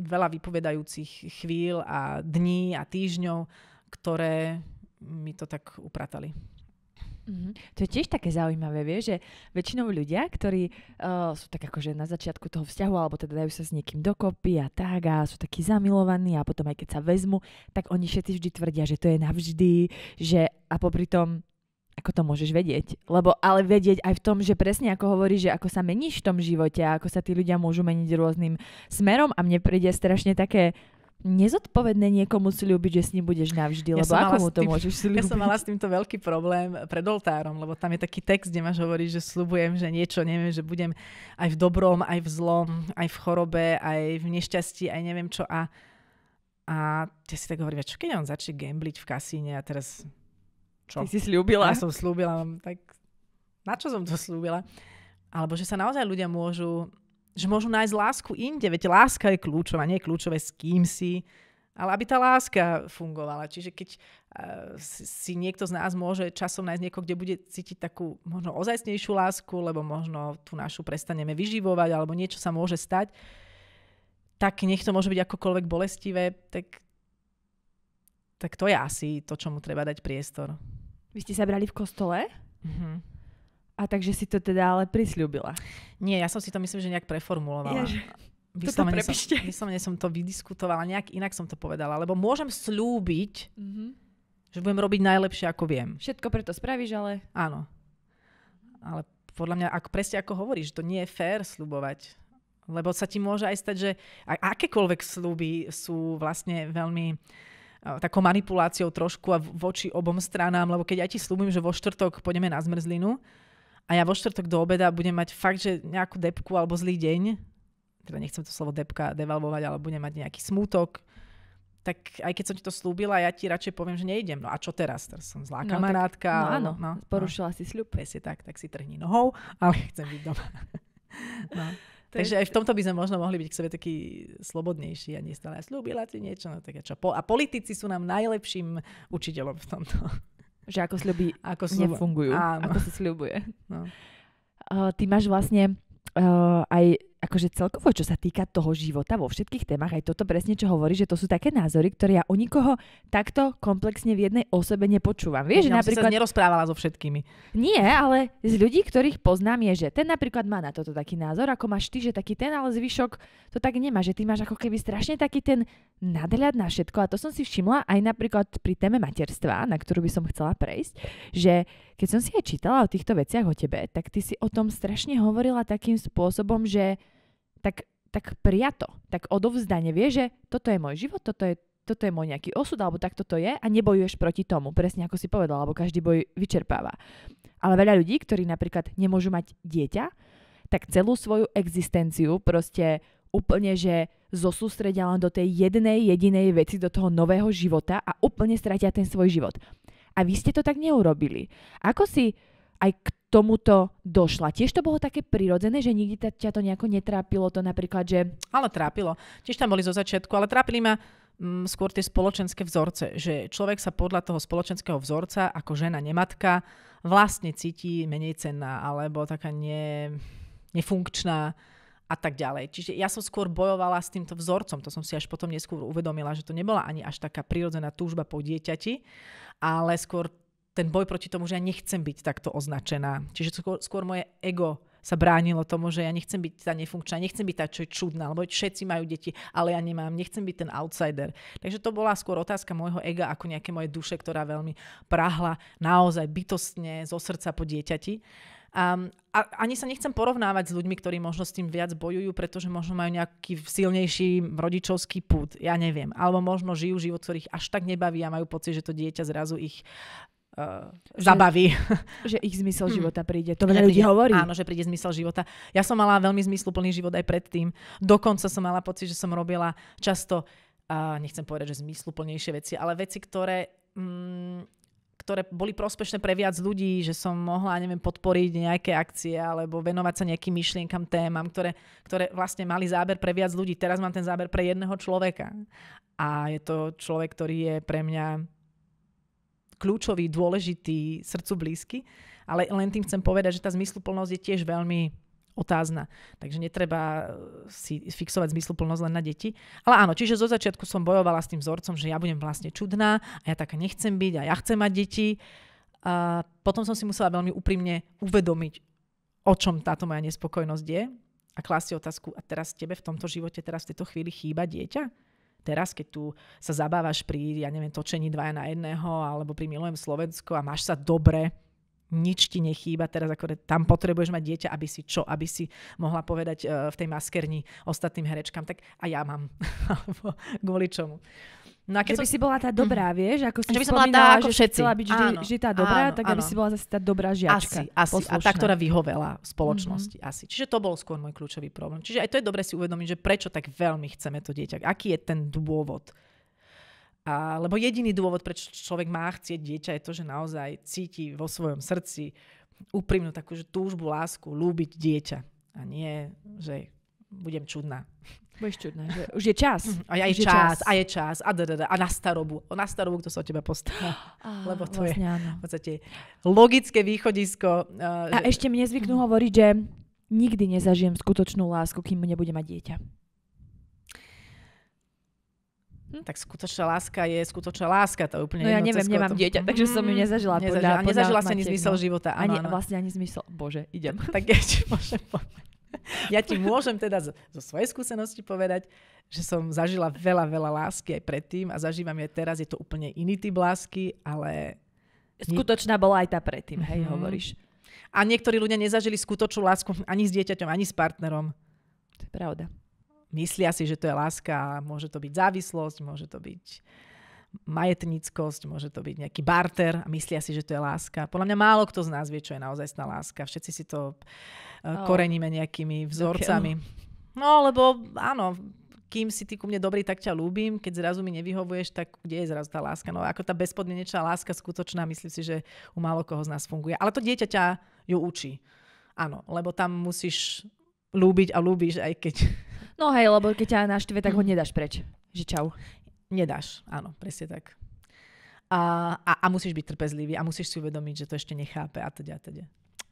veľa vypovedajúcich chvíľ a dní a týždňov, ktoré mi to tak upratali. Mm-hmm. To je tiež také zaujímavé, vie, že väčšinou ľudia, ktorí uh, sú tak akože na začiatku toho vzťahu, alebo teda dajú sa s niekým dokopy a tak a sú takí zamilovaní a potom aj keď sa vezmu, tak oni všetci vždy tvrdia, že to je navždy, že a popri tom ako to môžeš vedieť. Lebo ale vedieť aj v tom, že presne ako hovoríš, že ako sa meníš v tom živote a ako sa tí ľudia môžu meniť rôznym smerom a mne príde strašne také nezodpovedné niekomu slúbiť, že s ním budeš navždy, ja lebo ako mu to tým, môžeš slúbiť? Ja som mala s týmto veľký problém pred oltárom, lebo tam je taký text, kde máš hovoriť, že slúbujem, že niečo, neviem, že budem aj v dobrom, aj v zlom, aj v chorobe, aj v nešťastí, aj neviem čo. A, a ja si tak hovorím, čo keď on začne gambliť v kasíne a teraz čo? Ty si slúbila. Ja som slúbila, tak na čo som to slúbila? Alebo že sa naozaj ľudia môžu že môžu nájsť lásku inde. Veď láska je kľúčová, nie je kľúčové s kým si, ale aby tá láska fungovala. Čiže keď eh, si niekto z nás môže časom nájsť niekoho, kde bude cítiť takú možno ozajstnejšiu lásku, lebo možno tú našu prestaneme vyživovať, alebo niečo sa môže stať, tak nech to môže byť akokoľvek bolestivé, tak, tak to je asi to, čo mu treba dať priestor. Vy ste sa brali v kostole? Mhm. A takže si to teda ale prisľúbila. Nie, ja som si to myslím, že nejak preformulovala. Ježe. Vyslovene som, vyslovene som to vydiskutovala, nejak inak som to povedala, lebo môžem slúbiť, mm-hmm. že budem robiť najlepšie, ako viem. Všetko preto spravíš, ale... Áno. Ale podľa mňa, ako, presne ako hovoríš, to nie je fér slúbovať. Lebo sa ti môže aj stať, že akékoľvek slúby sú vlastne veľmi takou manipuláciou trošku a voči obom stranám, lebo keď ja ti slúbim, že vo štvrtok pôjdeme na zmrzlinu, a ja vo štvrtok do obeda budem mať fakt, že nejakú depku alebo zlý deň, teda nechcem to slovo depka devalvovať, ale budem mať nejaký smútok, tak aj keď som ti to slúbila, ja ti radšej poviem, že nejdem. No a čo teraz? Teraz som zlá no, kamarátka. Tak, no áno, no, no. porušila no. si sľub. Presne tak, tak si trhni nohou, ale chcem byť doma. no. Takže aj v tomto by sme možno mohli byť k sebe takí slobodnejší a nestále. Slúbila si niečo, no tak a čo. a politici sú nám najlepším učiteľom v tomto. Že ako sľuby ako sľuba. nefungujú. Áno. Ako si sľubuje. No. Uh, ty máš vlastne uh, aj akože celkovo, čo sa týka toho života vo všetkých témach, aj toto presne, čo hovorí, že to sú také názory, ktoré ja o nikoho takto komplexne v jednej osobe nepočúvam. Vieš, ja, že napríklad... Sa nerozprávala so všetkými. Nie, ale z ľudí, ktorých poznám, je, že ten napríklad má na toto taký názor, ako máš ty, že taký ten, ale zvyšok to tak nemá, že ty máš ako keby strašne taký ten nadhľad na všetko. A to som si všimla aj napríklad pri téme materstva, na ktorú by som chcela prejsť, že keď som si aj čítala o týchto veciach o tebe, tak ty si o tom strašne hovorila takým spôsobom, že tak, tak prijato, tak odovzdanie vie, že toto je môj život, toto je, toto je môj nejaký osud, alebo tak toto je a nebojuješ proti tomu, presne ako si povedala, alebo každý boj vyčerpáva. Ale veľa ľudí, ktorí napríklad nemôžu mať dieťa, tak celú svoju existenciu proste úplne, že zosústredia len do tej jednej jedinej veci, do toho nového života a úplne stratia ten svoj život. A vy ste to tak neurobili. Ako si aj tomuto došla? Tiež to bolo také prirodzené, že nikdy ta, ťa to nejako netrápilo, to napríklad, že... Ale trápilo. Tiež tam boli zo začiatku, ale trápili ma mm, skôr tie spoločenské vzorce, že človek sa podľa toho spoločenského vzorca ako žena nematka vlastne cíti menej cenná alebo taká ne, nefunkčná a tak ďalej. Čiže ja som skôr bojovala s týmto vzorcom, to som si až potom neskôr uvedomila, že to nebola ani až taká prirodzená túžba po dieťati, ale skôr ten boj proti tomu, že ja nechcem byť takto označená. Čiže skôr, skôr moje ego sa bránilo tomu, že ja nechcem byť tá nefunkčná, nechcem byť tá, čo je čudná, lebo všetci majú deti, ale ja nemám, nechcem byť ten outsider. Takže to bola skôr otázka môjho ega ako nejaké moje duše, ktorá veľmi prahla naozaj bytostne zo srdca po dieťati. Um, a ani sa nechcem porovnávať s ľuďmi, ktorí možno s tým viac bojujú, pretože možno majú nejaký silnejší rodičovský púd, ja neviem. Alebo možno žijú život, ktorých až tak nebaví a majú pocit, že to dieťa zrazu ich uh, zabaví. Že, že ich zmysel hm. života príde. To veľa teda ľudí hovorí. Áno, že príde zmysel života. Ja som mala veľmi zmysluplný život aj predtým. Dokonca som mala pocit, že som robila často, uh, nechcem povedať, že zmysluplnejšie veci, ale veci, ktoré... Mm, ktoré boli prospešné pre viac ľudí, že som mohla, neviem, podporiť nejaké akcie alebo venovať sa nejakým myšlienkam, témam, ktoré, ktoré vlastne mali záber pre viac ľudí. Teraz mám ten záber pre jedného človeka. A je to človek, ktorý je pre mňa kľúčový, dôležitý, srdcu blízky, ale len tým chcem povedať, že tá zmysluplnosť je tiež veľmi otázna. Takže netreba eh, si fixovať zmysluplnosť len na deti. Ale áno, čiže zo začiatku som bojovala s tým vzorcom, že ja budem vlastne čudná a ja taká nechcem byť a ja chcem mať deti. A potom som si musela veľmi úprimne uvedomiť, o čom táto moja nespokojnosť je a klásť si otázku, a teraz tebe v tomto živote, teraz v tejto chvíli chýba dieťa? teraz, keď tu sa zabávaš pri, ja neviem, točení dvaja na jedného alebo pri Milujem Slovensko a máš sa dobre, nič ti nechýba, teraz ako tam potrebuješ mať dieťa, aby si čo, aby si mohla povedať e, v tej maskerni ostatným herečkám, tak a ja mám, alebo kvôli čomu. No a keď že som... by si bola tá dobrá, mm. vieš, ako si že by som bola tá, ako že všetci. chcela byť vždy, áno, vždy tá dobrá, áno, tak áno. aby si bola zase tá dobrá žiačka. Asi, asi. A tá, ktorá vyhovela v spoločnosti. Mm-hmm. Asi. Čiže to bol skôr môj kľúčový problém. Čiže aj to je dobre si uvedomiť, že prečo tak veľmi chceme to dieťa. Aký je ten dôvod? A, lebo jediný dôvod, prečo človek má chcieť dieťa, je to, že naozaj cíti vo svojom srdci úprimnú takú že túžbu, lásku, lúbiť dieťa. A nie, že budem čudná. Budeš čudná, že už je čas. A je, je čas, čas, a je čas, a, da, da, da, a na starobu. O na starobu, kto sa o teba postará. Ah, Lebo to vlastne je áno. v podstate logické východisko. Uh, a že... ešte mne zvyknú mm. hovoriť, že nikdy nezažijem skutočnú lásku, kým nebude mať dieťa. Hm, tak skutočná láska je skutočná láska. To je úplne no ja neviem, nemám tom. dieťa, takže som ju nezažila. Nezažila, podľa, nezažila podľa nezažila si ani zmysel života. Áno, ani, áno. Vlastne ani zmysel. Bože, idem. tak ja ti môžem povedať. ja ti môžem teda zo, zo svojej skúsenosti povedať, že som zažila veľa, veľa lásky aj predtým a zažívam aj teraz. Je to úplne iný typ lásky, ale... Skutočná bola aj tá predtým, hej, mm-hmm. hovoríš. A niektorí ľudia nezažili skutočnú lásku ani s dieťaťom, ani s partnerom. To je pravda. Myslia si, že to je láska, a môže to byť závislosť, môže to byť majetníckosť, môže to byť nejaký barter a myslia si, že to je láska. Podľa mňa málo kto z nás vie, čo je naozaj láska. Všetci si to eh, no. koreníme nejakými vzorcami. No, lebo áno, kým si ty ku mne dobrý, tak ťa ľúbim, keď zrazu mi nevyhovuješ, tak kde je zrazu tá láska? No ako tá bezpodmienečná láska skutočná, myslím si, že u málo koho z nás funguje. Ale to dieťa ťa ju učí. Áno, lebo tam musíš ľúbiť a ľúbiš, aj keď... No hej, lebo keď ťa naštve, tak ho mhm. nedáš preč. Že čau. Nedáš, áno, presne tak. A, a, a musíš byť trpezlivý a musíš si uvedomiť, že to ešte nechápe a teda, a teda.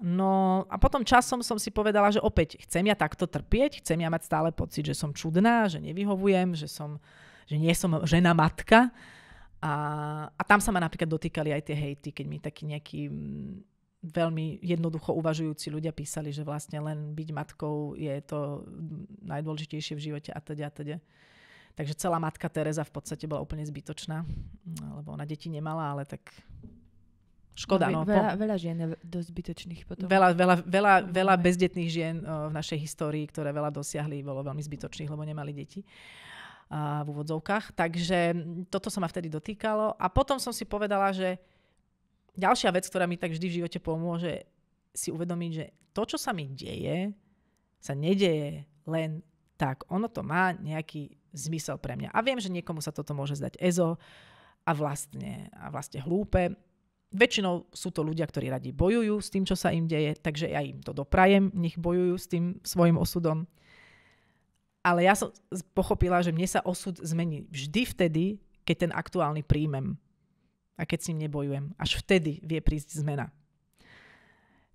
No a potom časom som si povedala, že opäť chcem ja takto trpieť, chcem ja mať stále pocit, že som čudná, že nevyhovujem, že, som, že nie som žena matka. A, a tam sa ma napríklad dotýkali aj tie hejty, keď mi takí nejakí mm, veľmi jednoducho uvažujúci ľudia písali, že vlastne len byť matkou je to mm, najdôležitejšie v živote a teda a teda. Takže celá matka Teresa v podstate bola úplne zbytočná, lebo ona deti nemala, ale tak Škoda, no. no veľa, veľa žien dosť zbytočných potom. Veľa, veľa, veľa, veľa bezdetných žien eh, v našej histórii, ktoré veľa dosiahli, bolo veľmi zbytočných, lebo nemali deti v úvodzovkách. Takže toto sa ma vtedy dotýkalo. A potom som si povedala, že ďalšia vec, ktorá mi tak vždy v živote pomôže, si uvedomiť, že to, čo sa mi deje, sa nedeje len tak. Ono to má nejaký zmysel pre mňa. A viem, že niekomu sa toto môže zdať EZO a vlastne, a vlastne hlúpe. Väčšinou sú to ľudia, ktorí radi bojujú s tým, čo sa im deje, takže ja im to doprajem, nech bojujú s tým svojim osudom. Ale ja som pochopila, že mne sa osud zmení vždy vtedy, keď ten aktuálny príjmem a keď s ním nebojujem. Až vtedy vie prísť zmena.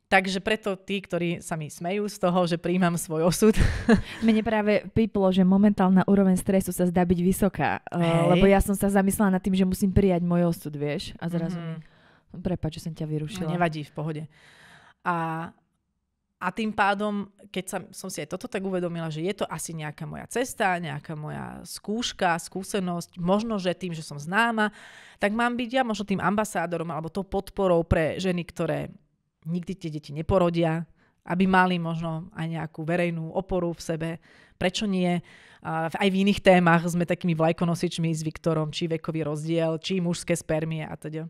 Takže preto tí, ktorí sa mi smejú z toho, že príjmam svoj osud. Mne práve piplo, že momentálna úroveň stresu sa zdá byť vysoká. Eh, Hej. Lebo ja som sa zamyslela nad tým, že musím prijať môj osud, vieš? A zrazu mm. hmm Prepač, že som ťa vyrušila. No, nevadí, v pohode. A, a tým pádom, keď sa, som si aj toto tak uvedomila, že je to asi nejaká moja cesta, nejaká moja skúška, skúsenosť, možno, že tým, že som známa, tak mám byť ja možno tým ambasádorom alebo tou podporou pre ženy, ktoré nikdy tie deti neporodia, aby mali možno aj nejakú verejnú oporu v sebe. Prečo nie? Aj v iných témach sme takými vlajkonosičmi s Viktorom, či vekový rozdiel, či mužské spermie a teda.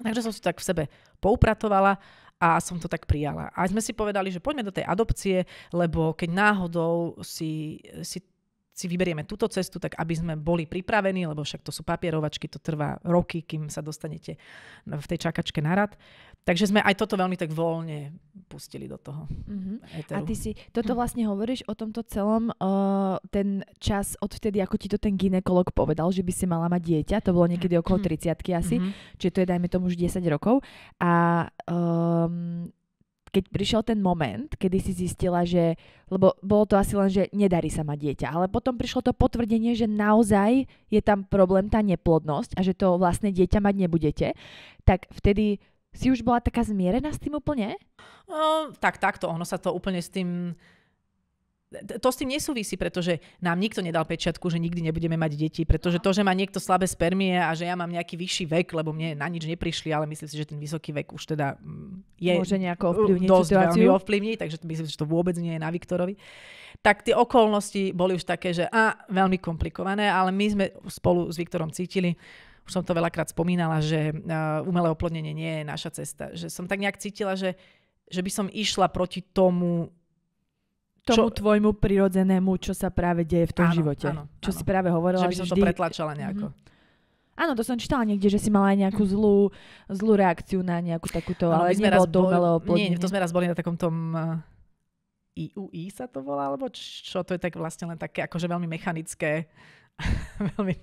Takže som si tak v sebe poupratovala a som to tak prijala. A sme si povedali, že poďme do tej adopcie, lebo keď náhodou si, si, si vyberieme túto cestu, tak aby sme boli pripravení, lebo však to sú papierovačky, to trvá roky, kým sa dostanete v tej čakačke na rad. Takže sme aj toto veľmi tak voľne pustili do toho. Mm-hmm. A ty si, toto vlastne hovoríš o tomto celom, uh, ten čas odvtedy, ako ti to ten ginekolog povedal, že by si mala mať dieťa, to bolo niekedy okolo 30 mhm. asi, mm-hmm. čiže to je dajme tomu už 10 rokov. A um, keď prišiel ten moment, kedy si zistila, že, lebo bolo to asi len, že nedarí sa mať dieťa, ale potom prišlo to potvrdenie, že naozaj je tam problém tá neplodnosť a že to vlastne dieťa mať nebudete, tak vtedy si už bola taká zmierená s tým úplne? No, tak, takto. Ono sa to úplne s tým to s tým nesúvisí, pretože nám nikto nedal pečiatku, že nikdy nebudeme mať deti, pretože to, že má niekto slabé spermie a že ja mám nejaký vyšší vek, lebo mne na nič neprišli, ale myslím si, že ten vysoký vek už teda mm, je Môže nejako ovplyvniť dosť situáciu. veľmi ovplyvní, takže myslím si, že to vôbec nie je na Viktorovi. Tak tie okolnosti boli už také, že a, veľmi komplikované, ale my sme spolu s Viktorom cítili, už som to veľakrát spomínala, že eh, umelé oplodnenie nie je naša cesta. Že som tak nejak cítila, že, že by som išla proti tomu, tomu tvojmu prirodzenému, čo sa práve deje v tom áno, živote. Áno, čo áno. si práve hovorila. Že by som vždy... to pretlačala nejako. Mm-hmm. Áno, to som čítala niekde, že si mala aj nejakú mhm. zlú, zlú reakciu na nejakú takúto, no, ale nebolo to umelé oplodnenie. Nie, to sme raz boli na takom tom IUI eh, sa to volá, alebo čo to je tak vlastne len také akože veľmi mechanické veľmi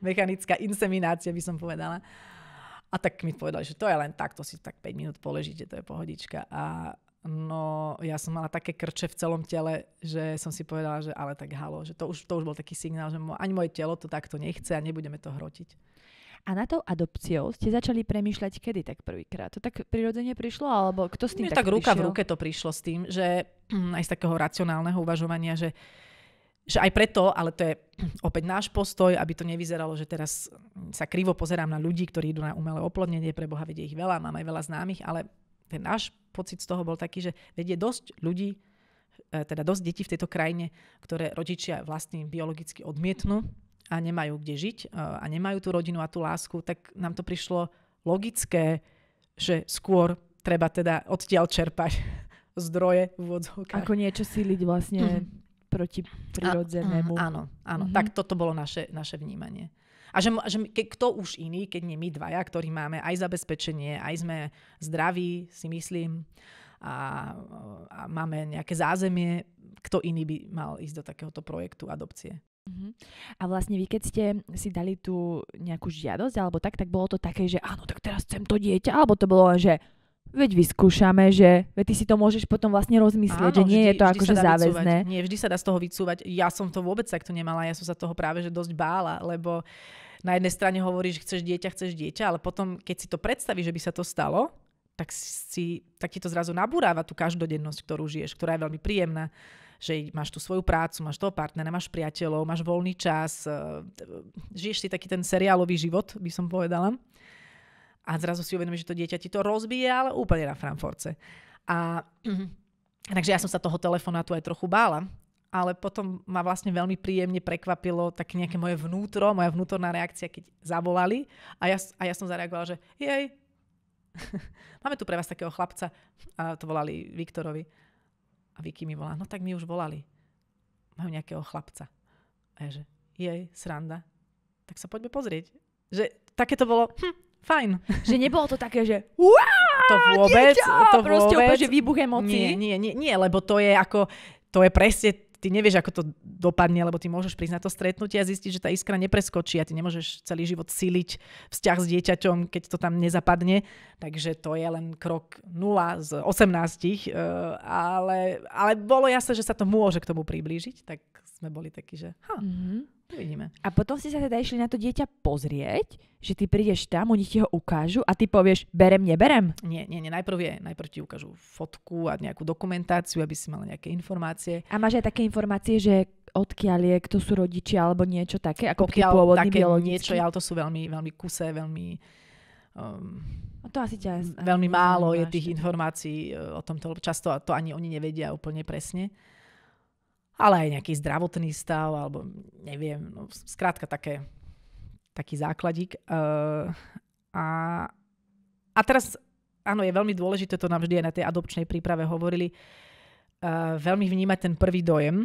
mechanická inseminácia, by som povedala. A tak mi povedali, že to je len tak, to si tak 5 minút poležíte, to je pohodička. A no, ja som mala také krče v celom tele, že som si povedala, že ale tak halo, že to už, to už bol taký signál, že ani moje telo to takto nechce a nebudeme to hrotiť. A na tou adopciou ste začali premýšľať kedy tak prvýkrát? To tak prirodzene prišlo, alebo kto s tým Mne tak, tak ruka prišiel? v ruke to prišlo s tým, že aj z takého racionálneho uvažovania, že že aj preto, ale to je opäť náš postoj, aby to nevyzeralo, že teraz sa krivo pozerám na ľudí, ktorí idú na umelé oplodnenie, pre Boha vedie ich veľa, mám aj veľa známych, ale ten náš pocit z toho bol taký, že vedie dosť ľudí, e, teda dosť detí v tejto krajine, ktoré rodičia vlastne biologicky odmietnú a nemajú kde žiť e, a nemajú tú rodinu a tú lásku, tak nám to prišlo logické, že skôr treba teda odtiaľ čerpať zdroje v úvodzovkách. Ako niečo síliť vlastne mhm proti prirodzenému. A, áno, áno. Mm-hmm. Tak toto bolo naše, naše vnímanie. A že, že ke, kto už iný, keď nie my dvaja, ktorí máme aj zabezpečenie, aj sme zdraví, si myslím, a, a máme nejaké zázemie, kto iný by mal ísť do takéhoto projektu adopcie. Uh-huh. A vlastne vy, keď ste si dali tú nejakú žiadosť alebo tak, tak bolo to také, že áno, tak teraz chcem to dieťa, alebo to bolo, že veď vyskúšame, že veď ty si to môžeš potom vlastne rozmyslieť, Áno, že nie vždy, je to akože záväzné. Vycúvať. Nie, vždy sa dá z toho vycúvať. Ja som to vôbec takto nemala, ja som sa toho práve že dosť bála, lebo na jednej strane hovoríš, že chceš dieťa, chceš dieťa, ale potom, keď si to predstavíš, že by sa to stalo, tak, si, tak ti to zrazu nabúráva tú každodennosť, ktorú žiješ, ktorá je veľmi príjemná že máš tú svoju prácu, máš toho partnera, máš priateľov, máš voľný čas, eh, eh, žiješ si taký ten seriálový život, by som povedala. A zrazu si uvedomíš, že to dieťa ti to rozbije, ale úplne na Frankfurtce. A takže ja som sa toho telefonátu aj trochu bála, ale potom ma vlastne veľmi príjemne prekvapilo tak nejaké moje vnútro, moja vnútorná reakcia, keď zavolali a ja, a ja som zareagovala, že jej, máme tu pre vás takého chlapca a to volali Viktorovi. A Viki mi volá, no tak mi už volali. Majú nejakého chlapca. A ja že, jej, sranda. Tak sa poďme pozrieť. Že také to bolo, hm, fajn. Že nebolo to také, že to vôbec, dieťa, to proste vôbec. úplne, že výbuch emócií. Nie, nie, nie, nie, lebo to je ako, to je presne ty nevieš, ako to dopadne, lebo ty môžeš prísť na to stretnutie a zistiť, že tá iskra nepreskočí a ty nemôžeš celý život siliť vzťah s dieťaťom, keď to tam nezapadne. Takže to je len krok 0 z 18, e, ale, ale bolo jasné, že sa to môže k tomu priblížiť, tak sme boli takí, že ha, mm-hmm. vidíme. A potom si sa teda išli na to dieťa pozrieť, že ty prídeš tam, oni ti ho ukážu a ty povieš, berem, neberem? Nie, nie, nie, najprv, je, najprv ti ukážu fotku a nejakú dokumentáciu, aby si mala nejaké informácie. A máš aj také informácie, že odkiaľ je, kto sú rodičia alebo niečo také, ako Pokiaľ pôvodný také biologický? niečo, ale to sú veľmi, veľmi kuse, veľmi... Um, a no to asi ťa veľmi málo je tých informácií e, o tomto, často to ani oni nevedia úplne presne ale aj nejaký zdravotný stav, alebo neviem, no, skrátka také, taký základík. Uh, a, a teraz, áno, je veľmi dôležité, to nám vždy aj na tej adopčnej príprave hovorili, uh, veľmi vnímať ten prvý dojem,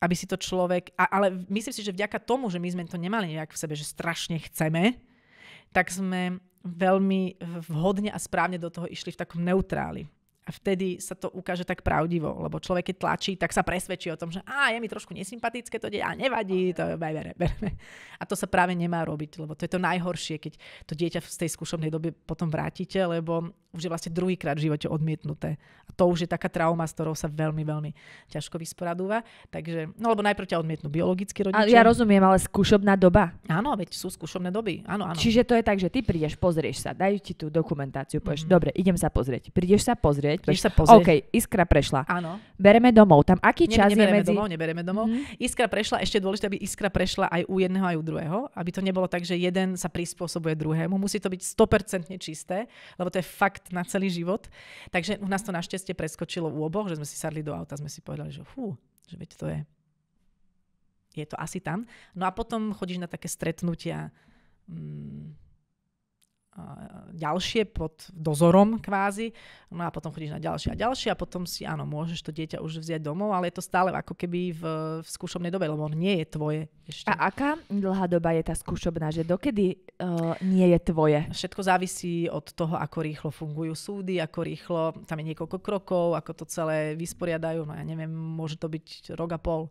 aby si to človek, a, ale myslím si, že vďaka tomu, že my sme to nemali nejak v sebe, že strašne chceme, tak sme veľmi vhodne a správne do toho išli v takom neutráli. A vtedy sa to ukáže tak pravdivo, lebo človek keď tlačí, tak sa presvedčí o tom, že a je mi trošku nesympatické to dieťa, a nevadí, to bere. bereme. A to sa práve nemá robiť, lebo to je to najhoršie, keď to dieťa v tej skúšobnej dobe potom vrátite, lebo už je vlastne druhýkrát v živote odmietnuté. A to už je taká trauma, s ktorou sa veľmi, veľmi ťažko vysporadúva. Takže, no lebo najprv ťa odmietnú biologicky rodičia. Ale ja rozumiem, ale skúšobná doba. Áno, veď sú skúšobné doby. Áno, áno. Čiže to je tak, že ty prídeš, pozrieš sa, dajú ti tú dokumentáciu, povieš, mm. dobre, idem sa pozrieť. Prídeš sa pozrieť, prídeš sa pozrieť. OK, iskra prešla. Áno. Bereme domov. Tam aký ne, čas je medzi... domov, nebereme domov. Mm. Iskra prešla, ešte dôležité, aby iskra prešla aj u jedného, aj u druhého, aby to nebolo tak, že jeden sa prispôsobuje druhému. Musí to byť 100% čisté, lebo to je fakt fakt na celý život. Takže u nás to našťastie preskočilo u oboch, že sme si sadli do auta, sme si povedali, že fú, že veď to je, je to asi tam. No a potom chodíš na také stretnutia mm, ďalšie pod dozorom kvázi, no a potom chodíš na ďalšie a ďalšie a potom si, áno, môžeš to dieťa už vziať domov, ale je to stále ako keby v, v skúšobnej dobe, lebo on nie je tvoje ešte. A aká dlhá doba je tá skúšobná, že dokedy uh, nie je tvoje? Všetko závisí od toho, ako rýchlo fungujú súdy, ako rýchlo, tam je niekoľko krokov, ako to celé vysporiadajú, no ja neviem, môže to byť rok a pol.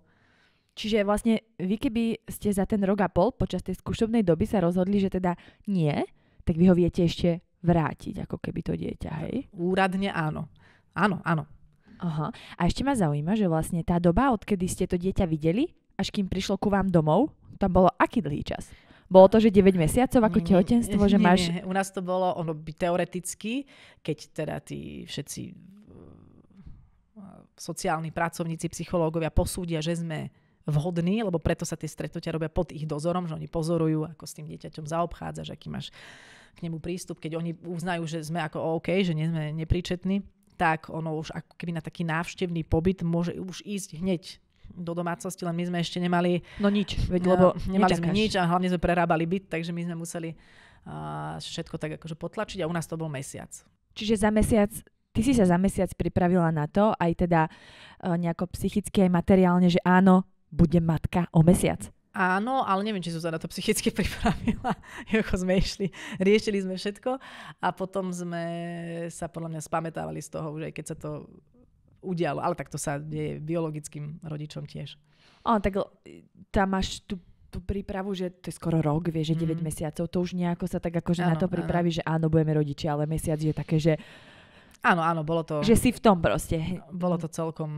Čiže vlastne vy, keby ste za ten rok a pol počas tej skúšobnej doby sa rozhodli, že teda nie, tak vy ho viete ešte vrátiť, ako keby to dieťa, hej? Úradne áno. Áno, áno. Aha. A ešte ma zaujíma, že vlastne tá doba, odkedy ste to dieťa videli, až kým prišlo ku vám domov, tam bolo aký dlhý čas? Bolo to, že 9 mesiacov ako tehotenstvo, že máš... Nie, u nás to bolo, ono by teoreticky, keď teda tí všetci e, sociálni pracovníci, psychológovia posúdia, že sme vhodní, lebo preto sa tie stretnutia robia pod ich dozorom, že oni pozorujú, ako s tým dieťaťom zaobchádzaš, aký máš k nemu prístup, keď oni uznajú, že sme ako OK, že nie sme nepríčetní, tak ono už ako keby na taký návštevný pobyt môže už ísť hneď do domácnosti, len my sme ešte nemali... No nič. Eh, veď, no, lebo nemali nečakáš. sme nič a hlavne sme prerábali byt, takže my sme museli uh, všetko tak akože potlačiť a u nás to bol mesiac. Čiže za mesiac Ty si sa za mesiac pripravila na to, aj teda uh, nejako psychicky, aj materiálne, že áno, budem matka o mesiac. Áno, ale neviem, či Zuzana to psychicky pripravila, ako sme išli. Riešili sme všetko a potom sme sa podľa mňa spamätávali z toho, že aj keď sa to udialo. Ale tak to sa deje biologickým rodičom tiež. O, tak e, tam máš tú tú prípravu, že to je skoro rok, vieš, že 9 mm. mesiacov, to už nejako sa tak akože na to pripraví, že áno, budeme rodičia, ale mesiac je také, že... Áno, áno, bolo to... Že si v tom proste. Bolo to celkom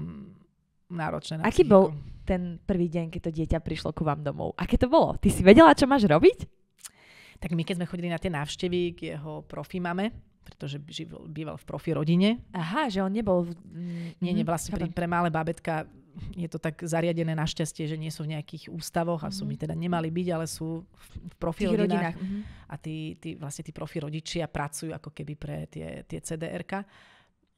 náročné. Na Aký bol ten prvý deň, keď to dieťa prišlo ku vám domov? Aké to bolo? Ty si vedela, čo máš robiť? Tak my, keď sme chodili na tie návštevy k jeho profi mame, pretože živel, býval v profi rodine. Aha, že on nebol... V... Nie, nie, vlastne mhm, pre, pre malé babetka je to tak zariadené našťastie, že nie sú v nejakých ústavoch a sú mi mhm. teda nemali byť, ale sú v profi rodinách. rodinách. Mhm. A tí, tí, vlastne tí profi rodičia pracujú ako keby pre tie, tie CDR-ka.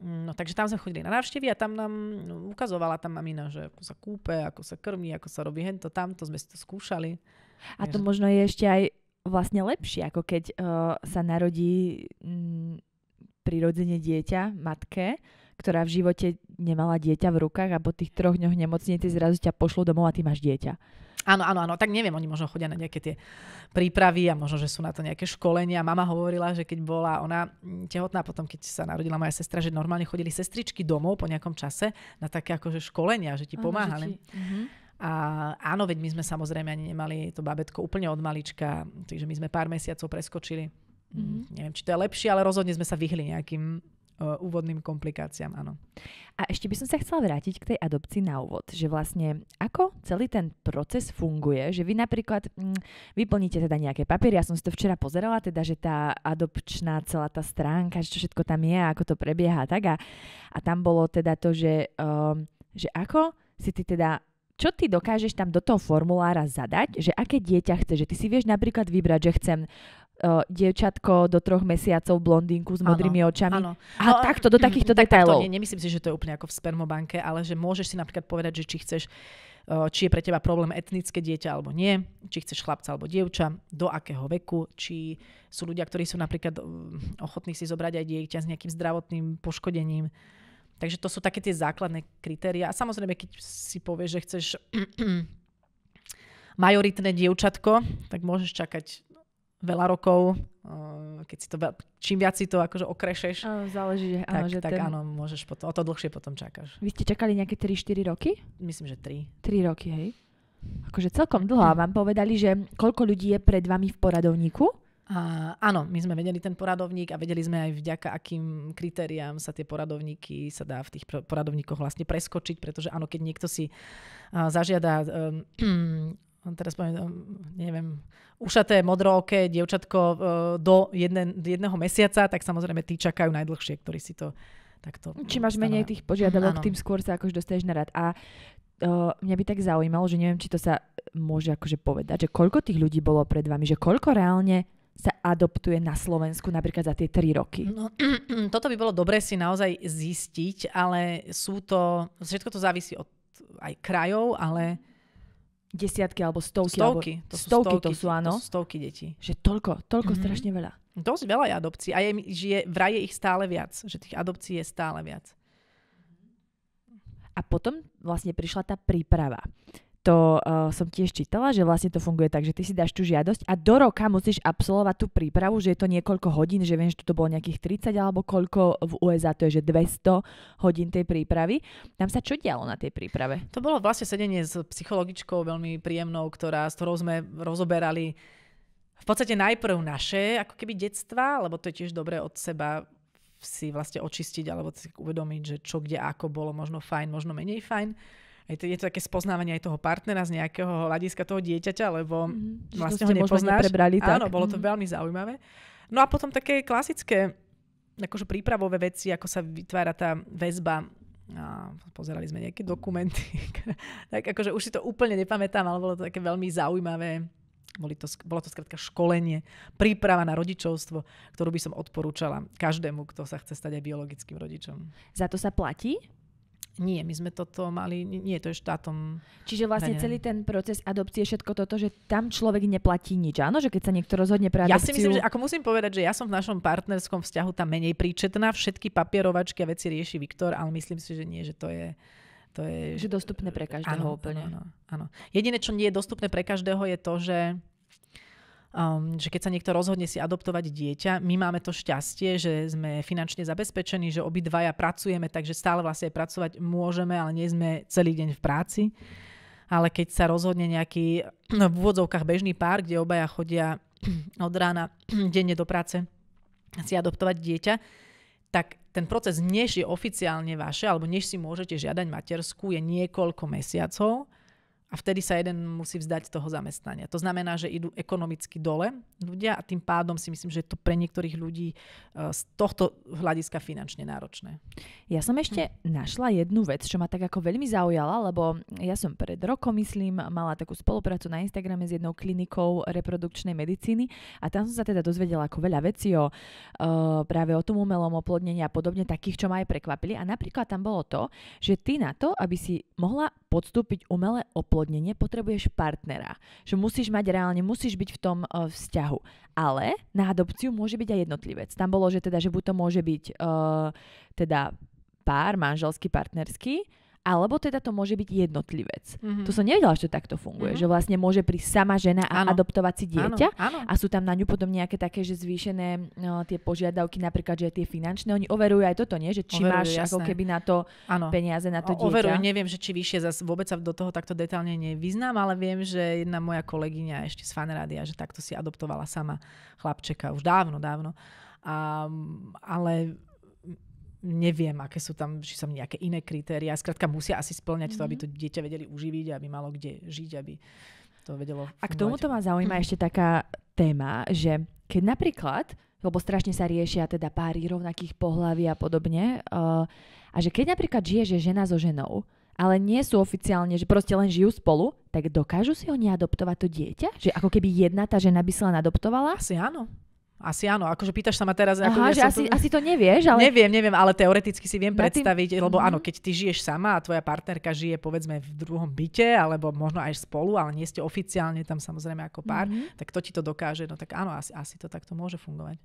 No takže tam sme chodili na návštevy a tam nám no, ukazovala tá mamina, že ako sa kúpe, ako sa krmí, ako sa robí hento, tamto, sme si to skúšali. A to možno je ešte aj vlastne lepšie, ako keď uh, sa narodí m, mm, prirodzene dieťa matke, ktorá v živote nemala dieťa v rukách a po tých troch dňoch nemocnici zrazu ťa pošlo domov a ty máš dieťa. Áno, áno, áno, tak neviem, oni možno chodia na nejaké tie prípravy a možno, že sú na to nejaké školenia. Mama hovorila, že keď bola ona mm, tehotná, potom keď sa narodila moja sestra, že normálne chodili sestričky domov po nejakom čase na také akože školenia, že ti pomáhali. Že ti... Mhm. A áno, veď my sme samozrejme ani nemali to babetko úplne od malička, takže my sme pár mesiacov preskočili. Mm-hmm. Neviem, či to je lepšie, ale rozhodne sme sa vyhli nejakým Eh, úvodným komplikáciám, áno. A ešte by som sa chcela vrátiť k tej adopcii na úvod, že vlastne ako celý ten proces funguje, že vy napríklad mm, vyplníte teda nejaké papiery, ja som si to včera pozerala, teda, že tá adopčná celá tá stránka, čo všetko tam je, ako to prebieha, tak a, a tam bolo teda to, že, um, že ako si ty teda čo ty dokážeš tam do toho formulára zadať, že aké dieťa chceš, že ty si vieš napríklad vybrať, že chcem uh, uh, dievčatko do troch mesiacov, blondinku s modrými ano, očami. Ano. A no, takto, do takýchto tak, detailov. Takto, nie, nemyslím si, že to je úplne ako v spermobanke, ale že môžeš si napríklad povedať, že či chceš či je pre teba problém etnické dieťa alebo nie, či chceš chlapca alebo dievča, do akého veku, či sú ľudia, ktorí sú napríklad ochotní si zobrať aj dieťa s nejakým zdravotným poškodením. Takže to sú také tie základné kritéria. A samozrejme, keď si povieš, že chceš majoritné dievčatko, tak môžeš čakať veľa rokov, eh, keď si to, čím viac si to akože okrešeš, áno, záleží, tak, áno, že tak ten... áno, môžeš potom, o to dlhšie potom čakáš. Vy ste čakali nejaké 3-4 roky? Myslím, že 3. 3 roky, hej. Akože celkom dlho. A vám povedali, že koľko ľudí je pred vami v poradovníku? A, áno, my sme vedeli ten poradovník a vedeli sme aj vďaka akým kritériám sa tie poradovníky sa dá v tých poradovníkoch vlastne preskočiť, pretože áno, keď niekto si uh, zažiada um, Hm, teraz poviem, hm, neviem, ušaté, modrooké dievčatko eh, do jedne, jedného mesiaca, tak samozrejme tí čakajú najdlhšie, ktorí si to takto... Hm, či máš stanovujú. menej tých požiadavok, tým skôr sa akož dostaneš na rad. A uh, mňa by tak zaujímalo, že neviem, či to sa eh, môže akože povedať, že koľko tých ľudí bolo pred vami, že koľko reálne sa adoptuje na Slovensku napríklad za tie 3 roky? No, toto by bolo dobre si naozaj zistiť, ale sú to, všetko to závisí od aj krajov, ale desiatky alebo stovky. Stovky, alebo, to sú stovky, stovky to sú, áno. To sú stovky detí. Že toľko, toľko mm-hmm. strašne veľa. Dosť veľa je adopcií a je, že je, vraj je ich stále viac, že tých adopcií je stále viac. A potom vlastne prišla tá príprava to uh, som tiež čítala, že vlastne to funguje tak, že ty si dáš tú žiadosť a do roka musíš absolvovať tú prípravu, že je to niekoľko hodín, že viem, že to bolo nejakých 30 alebo koľko v USA, to je že 200 hodín tej prípravy. Tam sa čo dialo na tej príprave? To bolo vlastne sedenie s psychologičkou veľmi príjemnou, ktorá, s ktorou sme rozoberali v podstate najprv naše ako keby detstva, lebo to je tiež dobré od seba si vlastne očistiť alebo si uvedomiť, že čo kde ako bolo možno fajn, možno menej fajn aj to, je to také spoznávanie aj toho partnera z nejakého hľadiska toho dieťaťa, lebo mm-hmm. vlastne ho nepoznáš. Prebrali, Áno, bolo to mm-hmm. veľmi zaujímavé. No a potom také klasické akože prípravové veci, ako sa vytvára tá väzba a pozerali sme nejaké dokumenty. tak akože už si to úplne nepamätám, ale bolo to také veľmi zaujímavé. Boli to, bolo to skrátka školenie, príprava na rodičovstvo, ktorú by som odporúčala každému, kto sa chce stať aj biologickým rodičom. Za to sa platí? Nie, my sme toto mali, nie, to je štátom. Čiže vlastne ne. celý ten proces adopcie, všetko toto, že tam človek neplatí nič, áno? Že keď sa niekto rozhodne pre adopciu... Ja si myslím, že ako musím povedať, že ja som v našom partnerskom vzťahu tam menej príčetná, všetky papierovačky a veci rieši Viktor, ale myslím si, že nie, že to je... To je že dostupné pre každého áno, úplne. Áno, áno. Jediné, čo nie je dostupné pre každého, je to, že um, že keď sa niekto rozhodne si adoptovať dieťa, my máme to šťastie, že sme finančne zabezpečení, že obidvaja pracujeme, takže stále vlastne aj pracovať môžeme, ale nie sme celý deň v práci. Ale keď sa rozhodne nejaký no, v úvodzovkách bežný pár, kde obaja chodia od rána denne do práce si adoptovať dieťa, tak ten proces, než je oficiálne vaše, alebo než si môžete žiadať materskú, je niekoľko mesiacov. A vtedy sa jeden musí vzdať toho zamestnania. To znamená, že idú ekonomicky dole ľudia a tým pádom si myslím, že je to pre niektorých ľudí e, z tohto hľadiska finančne náročné. Ja som ešte hm. našla jednu vec, čo ma tak ako veľmi zaujala, lebo ja som pred rokom, myslím, mala takú spoluprácu na Instagrame s jednou klinikou reprodukčnej medicíny a tam som sa teda dozvedela ako veľa vecí o e, práve o tom umelom oplodnení a podobne, takých, čo ma aj prekvapili. A napríklad tam bolo to, že ty na to, aby si mohla podstúpiť umelé oplodnenie, potrebuješ partnera. Že musíš mať reálne, musíš byť v tom uh, vzťahu. Ale na adopciu môže byť aj jednotlivec. Tam bolo, že teda, že buď to môže byť uh, teda pár, manželský, partnerský, alebo teda to môže byť jednotlivec. Mm-hmm. To som nevedela, že to takto funguje. Mm-hmm. Že vlastne môže prísť sama žena a ano. adoptovať si dieťa. Ano. Ano. A sú tam na ňu potom nejaké také, že zvýšené no, tie požiadavky, napríklad, že tie finančné, oni overujú aj toto, nie? Že či overujú, máš jasné. ako keby na to ano. peniaze, na to dieťa. Overujú, neviem, že či vyššie, zase vôbec sa do toho takto detálne nevyznám, ale viem, že jedna moja kolegyňa ešte z fanrádia, že takto si adoptovala sama chlapčeka už dávno, dávno. A, ale neviem, aké sú tam, či sú nejaké iné kritéria. Skrátka musia asi splňať mm-hmm. to, aby mhm. to dieťa vedeli uživiť, aby malo kde žiť, aby to vedelo fungovať. A k tomuto ma zaujíma mhm. ešte taká téma, že keď napríklad, lebo strašne sa riešia teda páry rovnakých pohlaví a podobne, uh, a že keď napríklad žije, že žena so ženou, ale nie sú oficiálne, že proste len žijú spolu, tak dokážu si oni adoptovať to dieťa? Že ako keby jedna tá žena by si len adoptovala? Asi áno. Asi áno, akože pýtaš sa ma teraz... Aha, ako ja asi, tu... asi to nevieš, ale... Neviem, neviem, ale teoreticky si viem Na predstaviť, tým... lebo mm-hmm. áno, keď ty žiješ sama a tvoja partnerka žije povedzme v druhom byte, alebo možno aj spolu, ale nie ste oficiálne tam samozrejme ako pár, mm-hmm. tak to ti to dokáže, no tak áno, asi, asi to takto môže fungovať.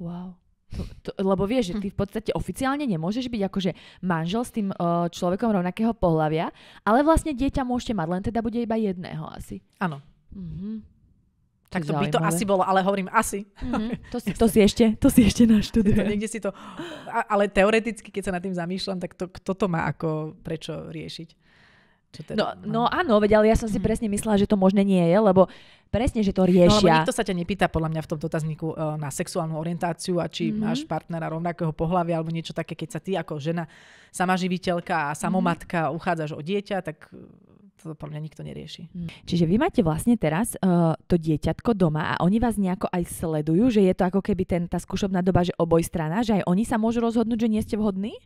Wow. To, to, lebo vieš, že hm. ty v podstate oficiálne nemôžeš byť akože manžel s tým uh, človekom rovnakého pohľavia, ale vlastne dieťa môžete mať, len teda bude iba jedného asi. Áno. Mm-hmm. Tak to by to asi bolo, ale hovorím asi. Mm-hmm. To, si, to si ešte, to si ešte naštuduje. To, niekde si to, ale teoreticky, keď sa nad tým zamýšľam, tak to, kto to má ako, prečo riešiť? Čo teda, no, no áno, veď, ale ja som si mhm. presne myslela, že to možné nie je, lebo presne, že to riešia. No, lebo nikto sa ťa nepýta podľa mňa v tom dotazníku e, na sexuálnu orientáciu a či mm-hmm. máš partnera rovnakého pohľavia alebo niečo také, keď sa ty ako žena, sama živiteľka a samomatka mm-hmm. uchádzaš o dieťa, tak to podľa mňa nikto nerieši. Mm. Čiže vy máte vlastne teraz uh, to dieťatko doma a oni vás nejako aj sledujú, že je to ako keby ten, tá skúšobná doba, že oboj strana, že aj oni sa môžu rozhodnúť, že nie ste vhodní?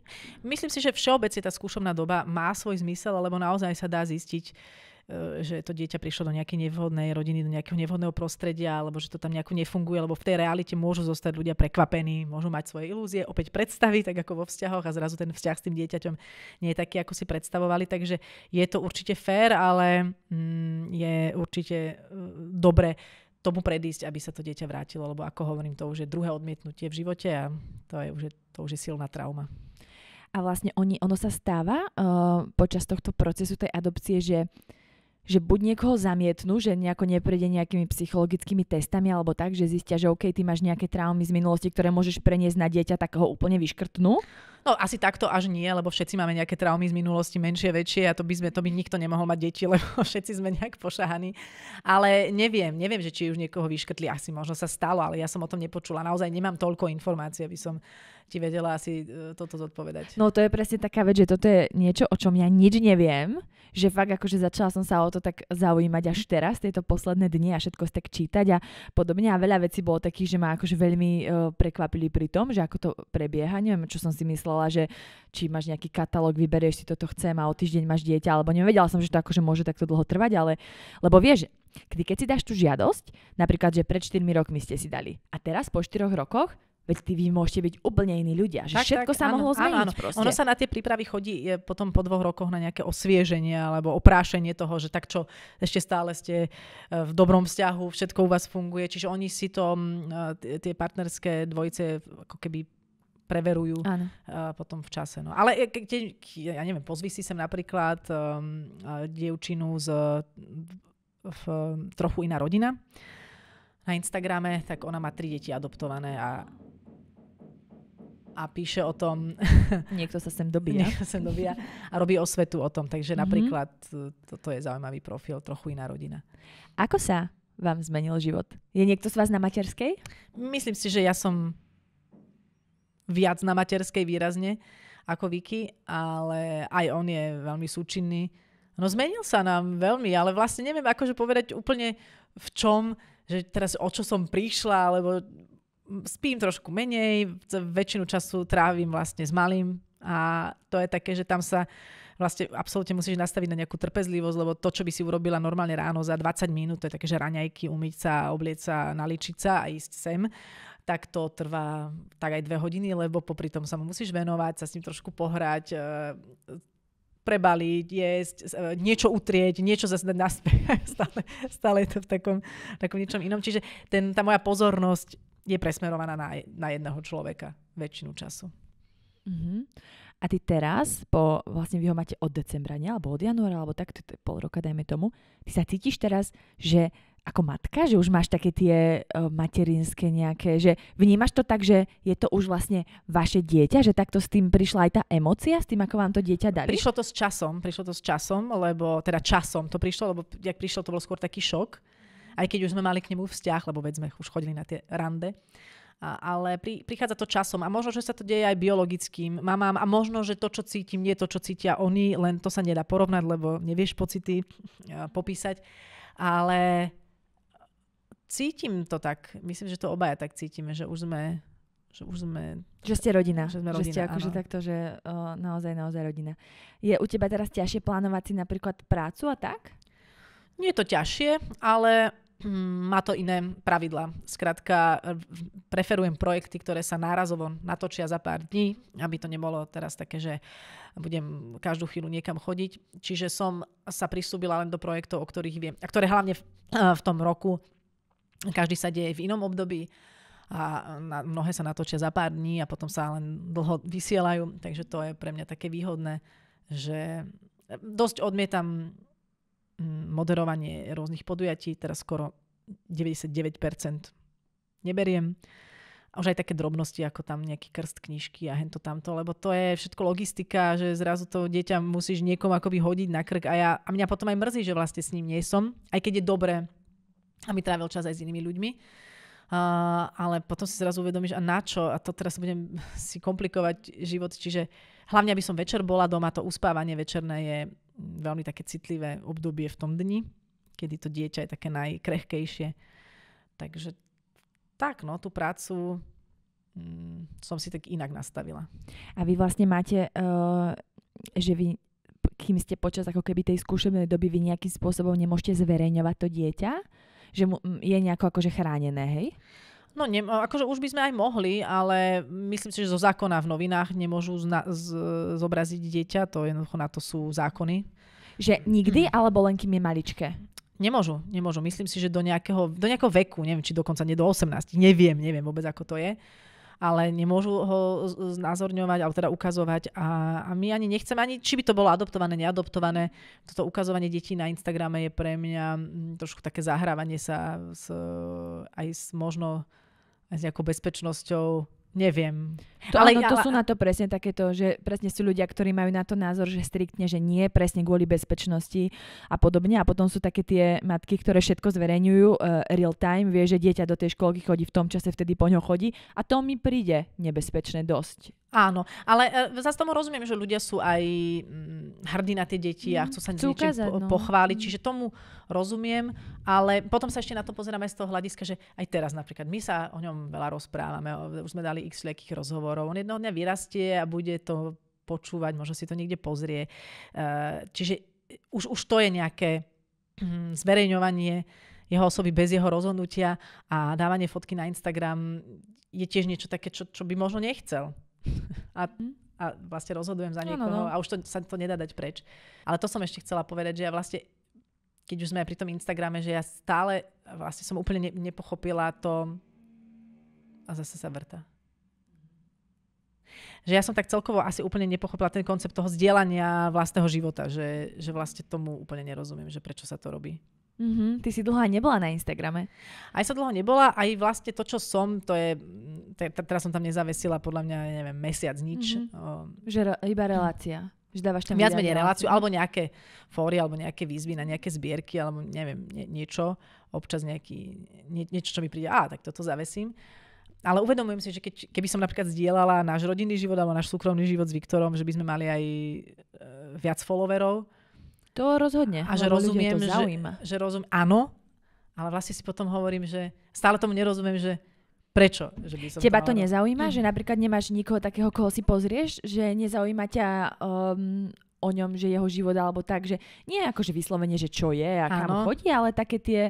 Myslím si, že všeobecne tá skúšobná doba má svoj zmysel, lebo naozaj sa dá zistiť, E, že to dieťa prišlo do nejakej nevhodnej rodiny, do nejakého nevhodného prostredia, alebo že to tam nejako nefunguje, lebo v tej realite môžu zostať ľudia prekvapení, môžu mať svoje ilúzie, opäť predstavy, tak ako vo vzťahoch a zrazu ten vzťah s tým dieťaťom nie je taký, ako si predstavovali, takže je to určite fér, ale mm, je určite e, dobre tomu predísť, aby sa to dieťa vrátilo, lebo ako hovorím, to už je druhé odmietnutie v živote a to, je už, to už je silná trauma. A vlastne oni, ono sa stáva uh, počas tohto procesu tej adopcie, že uh, že buď niekoho zamietnú, že nejako neprejde nejakými psychologickými testami alebo tak, že zistia, že OK, ty máš nejaké traumy z minulosti, ktoré môžeš preniesť na dieťa, tak ho úplne vyškrtnú. No asi takto až nie, lebo všetci máme nejaké traumy z minulosti, menšie, väčšie a to by, sme, to by nikto nemohol mať deti, lebo všetci sme nejak pošahaní. Ale neviem, neviem, že či už niekoho vyškrtli, asi možno sa stalo, ale ja som o tom nepočula. Naozaj nemám toľko informácií, aby som ti vedela asi e, toto zodpovedať. No to je presne taká vec, že toto je niečo, o čom ja nič neviem, že fakt akože začala som sa o to tak zaujímať až teraz, tieto posledné dni a všetko tak čítať a podobne a veľa vecí bolo takých, že ma akože veľmi uh, prekvapili pri tom, že ako to prebieha, neviem, čo som si myslela, že či máš nejaký katalóg, vyberieš si toto chcem a o týždeň máš dieťa, alebo nevedela som, že to akože môže takto dlho trvať, ale lebo vieš, Kdy, keď si dáš tú žiadosť, napríklad, že pred 4 rokmi ste si dali a teraz po 4 rokoch veď ty vy môžete byť úplne iní ľudia. Že tak, všetko tak, sa áno, mohlo zmeniť. Áno, áno. Ono sa na tie prípravy chodí je potom po dvoch rokoch na nejaké osvieženie alebo oprášenie toho, že tak čo, ešte stále ste e, v dobrom vzťahu, všetko u vás funguje. Čiže oni si to, e, tie partnerské dvojice ako keby preverujú Uh, potom v čase. No. Ale ke, ke, ke, ja neviem, pozví si sem napríklad um, uh, dievčinu z v, trochu iná rodina na Instagrame, tak ona má tri deti adoptované a a píše o tom... Niekto sa sem dobíja. Niekto sem dobíja a robí osvetu o tom. Takže mm-hmm. napríklad e, toto je zaujímavý profil, trochu iná rodina. Ako sa vám zmenil život? Je niekto z vás na materskej? Myslím si, že ja som viac na materskej výrazne ako Vicky, ale aj on je veľmi súčinný. No zmenil sa nám veľmi, ale vlastne neviem akože povedať úplne v čom, že teraz o čo som prišla, alebo spím trošku menej, väčšinu času trávim vlastne s malým a to je také, že tam sa vlastne absolútne musíš nastaviť na nejakú trpezlivosť, lebo to, čo by si urobila normálne ráno za 20 minút, to je také, že raňajky, umyť sa, oblieť sa, naličiť sa a ísť sem, tak to trvá tak aj dve hodiny, lebo popri tom sa mu musíš venovať, sa s ním trošku pohrať, e, prebaliť, jesť, e, niečo utrieť, niečo zase dať naspäť. stále, stále je to v takom, takom niečom inom. Čiže ten, tá moja pozornosť je presmerovaná na, na jedného človeka väčšinu času. Uh-huh. A ty teraz, po, vlastne vy ho máte od decembra, nie? alebo od januára, alebo tak, to je pol roka, dajme tomu, ty sa cítiš teraz, že ako matka, že už máš také tie uh, materinské nejaké, že vnímaš to tak, že je to už vlastne vaše dieťa, že takto s tým prišla aj tá emocia, s tým, ako vám to dieťa dali? Prišlo to s časom, prišlo to s časom, lebo teda časom to prišlo, lebo jak prišlo, to bol skôr taký šok, aj keď už sme mali k nemu vzťah, lebo veď sme už chodili na tie rande. A, ale pri, prichádza to časom a možno, že sa to deje aj biologickým mamám a možno, že to, čo cítim, nie je to, čo cítia oni, len to sa nedá porovnať, lebo nevieš pocity e, popísať. Ale cítim to tak, myslím, že to obaja tak cítime, že už sme že už sme... Že ste rodina. Že sme rodina, že ste akože takto, že o, e, naozaj, naozaj rodina. Je u teba teraz ťažšie plánovať si napríklad prácu a tak? Nie je to ťažšie, ale hm, má to iné pravidla. Skrátka, preferujem projekty, ktoré sa nárazovo natočia za pár dní, aby to nebolo teraz také, že budem každú chvíľu niekam chodiť. Čiže som sa prisúbila len do projektov, o ktorých viem, a ktoré hlavne v, eh, v tom roku, každý sa deje v inom období a na, mnohé sa natočia za pár dní a potom sa len dlho vysielajú, takže to je pre mňa také výhodné, že eh, dosť odmietam moderovanie rôznych podujatí, teraz skoro 99% neberiem. A už aj také drobnosti, ako tam nejaký krst knižky a hento tamto, lebo to je všetko logistika, že zrazu to dieťa musíš niekomu akoby hodiť na krk a, ja, a mňa potom aj mrzí, že vlastne s ním nie som, aj keď je dobré, aby trávil čas aj s inými ľuďmi. Uh, ale potom si zrazu uvedomíš, a na čo? A to teraz budem si komplikovať život. Čiže hlavne, aby som večer bola doma, to uspávanie večerné je veľmi také citlivé obdobie v tom dni, kedy to dieťa je také najkrehkejšie. Takže tak, no, tú prácu mm, som si tak inak nastavila. A vy vlastne máte, uh, že vy kým ste počas ako keby tej skúšobnej doby vy nejakým spôsobom nemôžete zverejňovať to dieťa, že mu mm, je nejako akože chránené, hej? No ne, akože už by sme aj mohli, ale myslím si, že zo zákona v novinách nemôžu zna, z, zobraziť dieťa, to jednoducho na to sú zákony. Že nikdy, hmm. alebo len kým je maličké? Nemôžu, nemôžu. Myslím si, že do nejakého, do nejakého veku, neviem, či dokonca nie do 18, neviem, neviem vôbec, ako to je ale nemôžu ho znázorňovať alebo teda ukazovať a, a my ani nechceme, ani či by to bolo adoptované, neadoptované. Toto ukazovanie detí na Instagrame je pre mňa mm, trošku také zahrávanie sa s, aj s možno s nejakou bezpečnosťou Neviem. To, ale, ale to ale, sú na to presne takéto, že presne sú ľudia, ktorí majú na to názor, že striktne, že nie, presne kvôli bezpečnosti a podobne. A potom sú také tie matky, ktoré všetko zverejňujú uh, real time, vie, že dieťa do tej školky chodí v tom čase, vtedy po ňom chodí. A to mi príde nebezpečné dosť. Áno, ale e, zase tomu rozumiem, že ľudia sú aj hm, hrdí na tie deti mm, a chcú sa chcú niečím ukázať, po, no. pochváliť, mm. čiže tomu rozumiem, ale potom sa ešte na to pozeráme z toho hľadiska, že aj teraz napríklad my sa o ňom veľa rozprávame, už sme dali x všelijakých rozhovorov, on jednoho dňa vyrastie a bude to počúvať, možno si to niekde pozrie. E, čiže e, už, už to je nejaké hm, zverejňovanie jeho osoby bez jeho rozhodnutia a dávanie fotky na Instagram je tiež niečo také, čo, čo by možno nechcel. A, a vlastne rozhodujem za niekoho no, no, no. a už to, sa to nedá dať preč. Ale to som ešte chcela povedať, že ja vlastne, keď už sme aj pri tom Instagrame, že ja stále vlastne som úplne ne, nepochopila to... A zase sa vrta že ja som tak celkovo asi úplne nepochopila ten koncept toho zdieľania vlastného života, že, že vlastne tomu úplne nerozumiem, že prečo sa to robí. Mm-hmm. Ty si dlho aj nebola na Instagrame. Aj sa dlho nebola, aj vlastne to, čo som, to je, te, teraz som tam nezavesila podľa mňa, neviem, mesiac, nič. Mm-hmm. Že re- iba relácia. Že dávaš tam viac menej reláciu, alebo nejaké fóry, alebo nejaké výzvy na nejaké zbierky, alebo neviem, nie, niečo, občas nejaký, nie, niečo, čo mi príde, a tak toto zavesím. Ale uvedomujem si, že keď, keby som napríklad zdieľala náš rodinný život alebo náš súkromný život s Viktorom, že by sme mali aj e, viac followerov, to rozhodne. A že rozumiem, to že, že rozum, áno, ale vlastne si potom hovorím, že stále tomu nerozumiem, že prečo. Že by som Teba to, to nezaujíma, mm. že napríklad nemáš nikoho takého, koho si pozrieš, že nezaujíma ťa um, o ňom, že jeho život alebo tak, že nie ako že vyslovene, že čo je a kam chodí, ale také tie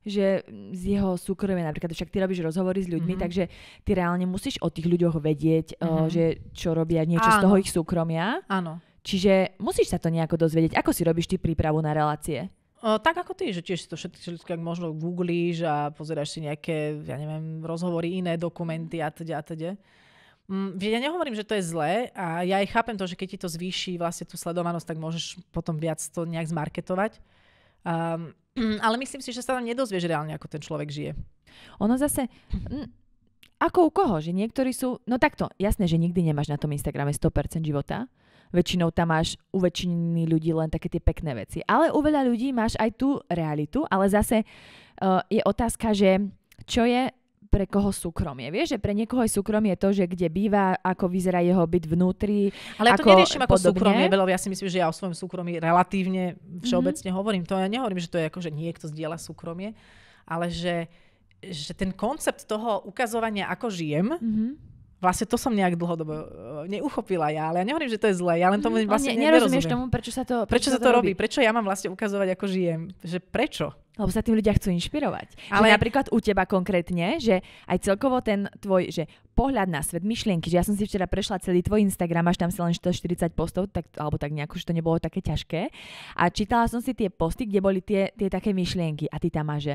že z jeho súkromia, napríklad však ty robíš rozhovory s ľuďmi, mm-hmm. takže ty reálne musíš o tých ľuďoch vedieť, mm-hmm. že čo robia, niečo Áno. z toho ich súkromia. Áno. Čiže musíš sa to nejako dozvedieť. Ako si robíš ty prípravu na relácie? O, tak ako ty, že tiež si to všetko ak možno googlíš a pozeráš si nejaké, ja neviem, rozhovory, iné dokumenty a teda a teda. Mm, ja nehovorím, že to je zlé a ja aj chápem to, že keď ti to zvýši vlastne tú sledovanosť, tak môžeš potom viac to nejak zmarketovať. Um, ale myslím si, že sa tam nedozvieš reálne, ako ten človek žije. Ono zase, mm, ako u koho, že niektorí sú, no takto, jasné, že nikdy nemáš na tom Instagrame 100% života, väčšinou tam máš u väčšiny ľudí len také tie pekné veci. Ale u veľa ľudí máš aj tú realitu, ale zase uh, je otázka, že čo je pre koho súkromie. Vieš, že pre niekoho je súkromie to, že kde býva, ako vyzerá jeho byt vnútri. Ale ja to neriešim ako súkromie, lebo ja si myslím, že ja o svojom súkromí relatívne mhm. všeobecne mm-hmm. hovorím. To ja nehovorím, že to je ako, že niekto zdieľa súkromie, ale že, že ten koncept toho ukazovania, ako žijem, mm-hmm Vlastne to som nejak dlhodobo e, neuchopila ja, ale ja nehovorím, že to je zlé, ja len tomu mm, vlastne ne, nerozumieš nerozumiem. tomu, prečo sa to, prečo, prečo sa to robí? robí, prečo ja mám vlastne ukazovať, ako žijem, že prečo? Lebo sa tým ľudia chcú inšpirovať. Ale že napríklad u teba konkrétne, že aj celkovo ten tvoj, že pohľad na svet, myšlienky, že ja som si včera prešla celý tvoj Instagram, až tam si len 140 postov, tak, alebo tak nejako, že to nebolo také ťažké. A čítala som si tie posty, kde boli tie, tie také myšlienky a ty tam máš, že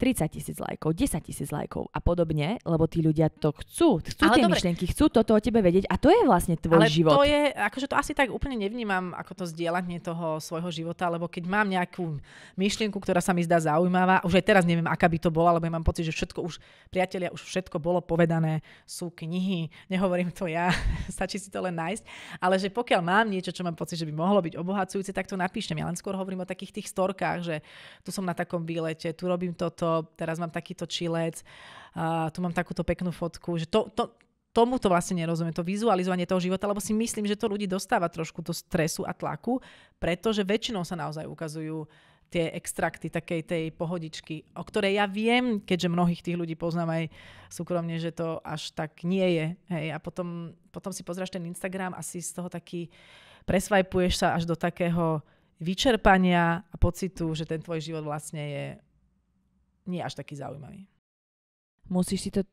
30 tisíc lajkov, 10 tisíc lajkov a podobne, lebo tí ľudia to chcú, chcú ale tie dobre. myšlienky, chcú toto o tebe vedieť a to je vlastne tvoj ale život. to je, akože to asi tak úplne nevnímam ako to zdieľanie toho svojho života, lebo keď mám nejakú myšlienku, ktorá sa mi zdá zaujímavá. Už aj teraz neviem, aká by to bola, lebo ja mám pocit, že všetko už, priatelia, už všetko bolo povedané, sú knihy, nehovorím to ja, stačí si to len nájsť, ale že pokiaľ mám niečo, čo mám pocit, že by mohlo byť obohacujúce, tak to napíšem. Ja len skôr hovorím o takých tých storkách, že tu som na takom výlete, tu robím toto, teraz mám takýto čilec, uh, tu mám takúto peknú fotku, že to, to, tomu to vlastne nerozumiem, to vizualizovanie toho života, lebo si myslím, že to ľudí dostáva trošku do stresu a tlaku, pretože väčšinou sa naozaj ukazujú tie extrakty takej tej pohodičky, o ktorej ja viem, keďže mnohých tých ľudí poznám aj súkromne, že to až tak nie je. Hej. A potom, potom si pozráš ten Instagram a si z toho taký presvajpuješ sa až do takého vyčerpania a pocitu, že ten tvoj život vlastne je nie až taký zaujímavý. Musíš si to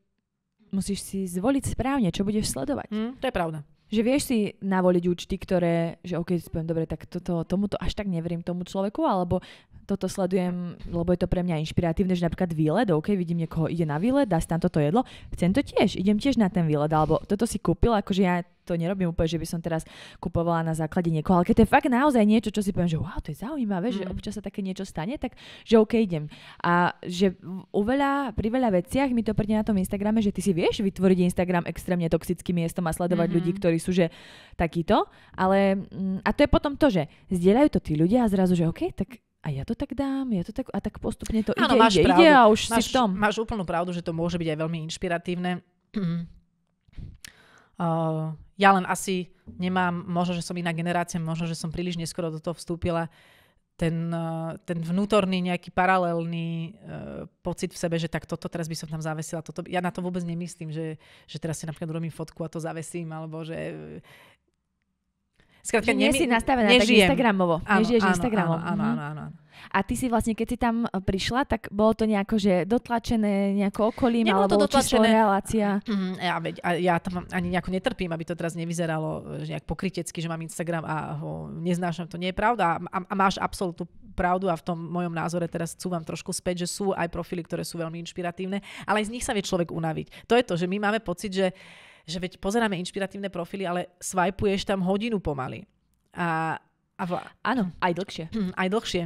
musíš si zvoliť správne, čo budeš sledovať. Mm, to je pravda že vieš si navoliť účty, ktoré, že ok, poviem, dobre, tak toto, tomuto až tak neverím tomu človeku, alebo toto sledujem, lebo je to pre mňa inšpiratívne, že napríklad výlet, OK, vidím niekoho, ide na výlet, dá si tam toto jedlo, chcem to tiež, idem tiež na ten výlet, alebo toto si kúpil, akože ja to nerobím úplne, že by som teraz kupovala na základe niekoho, ale keď to je fakt naozaj niečo, čo si poviem, že wow, to je zaujímavé, mm. že občas sa také niečo stane, tak že OK, idem. A že u veľa, pri veľa veciach mi to príde na tom Instagrame, že ty si vieš vytvoriť Instagram extrémne toxickým miestom a sledovať mm-hmm. ľudí, mhm. ktorí sú že takýto, ale mm, a to je potom to, že zdieľajú to tí ľudia a zrazu, že OK, tak a ja to tak dám, ja to tak, a tak postupne to ide, ano, máš ide, pravdu. ide a už máš, si v tom. Máš úplnú pravdu, že to môže byť aj veľmi inšpiratívne. Uh, ja len asi nemám, možno, že som iná generácia, možno, že som príliš neskoro do toho vstúpila, ten, uh, ten vnútorný nejaký paralelný uh, pocit v sebe, že tak toto teraz by som tam zavesila. Toto, ja na to vôbec nemyslím, že, že teraz si napríklad urobím fotku a to zavesím, alebo že Skratka, nie nemi- si nastavená nežijem. tak Instagramovo. Áno, nežiješ áno, Instagramovo. Áno, áno, áno, áno. Mhm. A ty si vlastne, keď si tam e, prišla, tak bolo to nejako, že dotlačené nejako okolím, Nebolo alebo to dotlačené. relácia? Mm, ja, veď, a ja tam ani nejako netrpím, aby to teraz nevyzeralo e, že nejak pokrytecky, že mám Instagram a ho neznášam. To nie je pravda. A, a máš absolútnu pravdu a v tom mojom názore teraz cúvam trošku späť, že sú aj profily, ktoré sú veľmi inšpiratívne, ale aj z nich sa vie človek unaviť. To je to, že my máme pocit, že že veď pozeráme inšpiratívne profily, ale swipeuješ tam hodinu pomaly. A, a vla... Áno, aj dlhšie. Hm, aj dlhšie.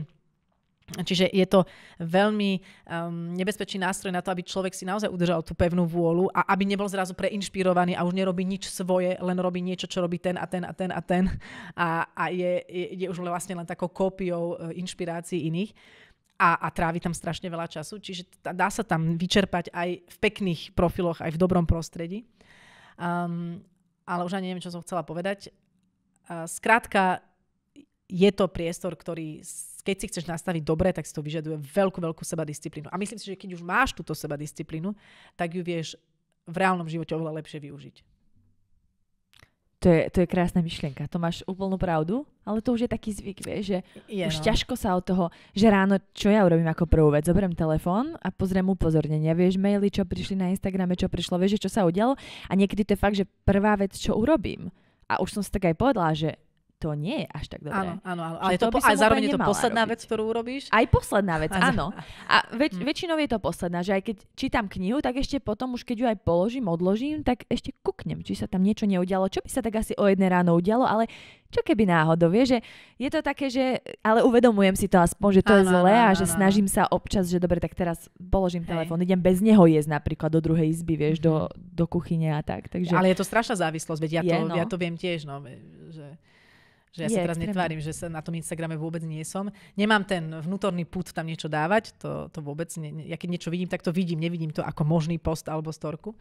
Čiže je to veľmi um, nebezpečný nástroj na to, aby človek si naozaj udržal tú pevnú vôľu a aby nebol zrazu preinšpirovaný a už nerobí nič svoje, len robí niečo, čo robí ten a ten a ten a ten a, a je, je, je už vlastne len takou kópiou e, inšpirácií iných a, a trávi tam strašne veľa času. Čiže dá sa tam vyčerpať aj v pekných profiloch, aj v dobrom prostredí. Um, ale už ani neviem, čo som chcela povedať. Uh, skrátka, je to priestor, ktorý keď si chceš nastaviť dobre, tak si to vyžaduje veľkú, veľkú sebadisciplínu. A myslím si, že keď už máš túto sebadisciplínu, tak ju vieš v reálnom živote oveľa lepšie využiť. To je, to je krásna myšlienka, to máš úplnú pravdu, ale to už je taký zvyk, vie, že je, už no. ťažko sa od toho, že ráno, čo ja urobím ako prvú vec, zoberiem telefón a pozriem upozornenia, vieš, maily, čo prišli na Instagrame, čo prišlo, vieš, čo sa udialo a niekedy to je fakt, že prvá vec, čo urobím. A už som si tak aj povedala, že to nie je až tak dobré. Áno, áno, áno. Ale to, to A aj zároveň je to posledná robiť. vec, ktorú urobíš? Aj posledná vec, aj, áno. A väč, hm. väčšinou je to posledná, že aj keď čítam knihu, tak ešte potom už keď ju aj položím, odložím, tak ešte kuknem, či sa tam niečo neudialo. Čo by sa tak asi o jedné ráno udialo, ale čo keby náhodou, vieš, že je to také, že ale uvedomujem si to aspoň, že to áno, je zlé áno, a že áno, snažím sa občas, že dobre, tak teraz položím telefón, idem bez neho jesť napríklad do druhej izby, vieš, do, mhm. do kuchyne a tak. Takže... Ale je to strašná závislosť, veď ja, je, to, no. ja to viem tiež, no, že že ja je sa teraz extrémne. netvárim, že sa na tom Instagrame vôbec nie som. Nemám ten vnútorný put tam niečo dávať, to, to vôbec, ne, ja keď niečo vidím, tak to vidím, nevidím to ako možný post alebo storku.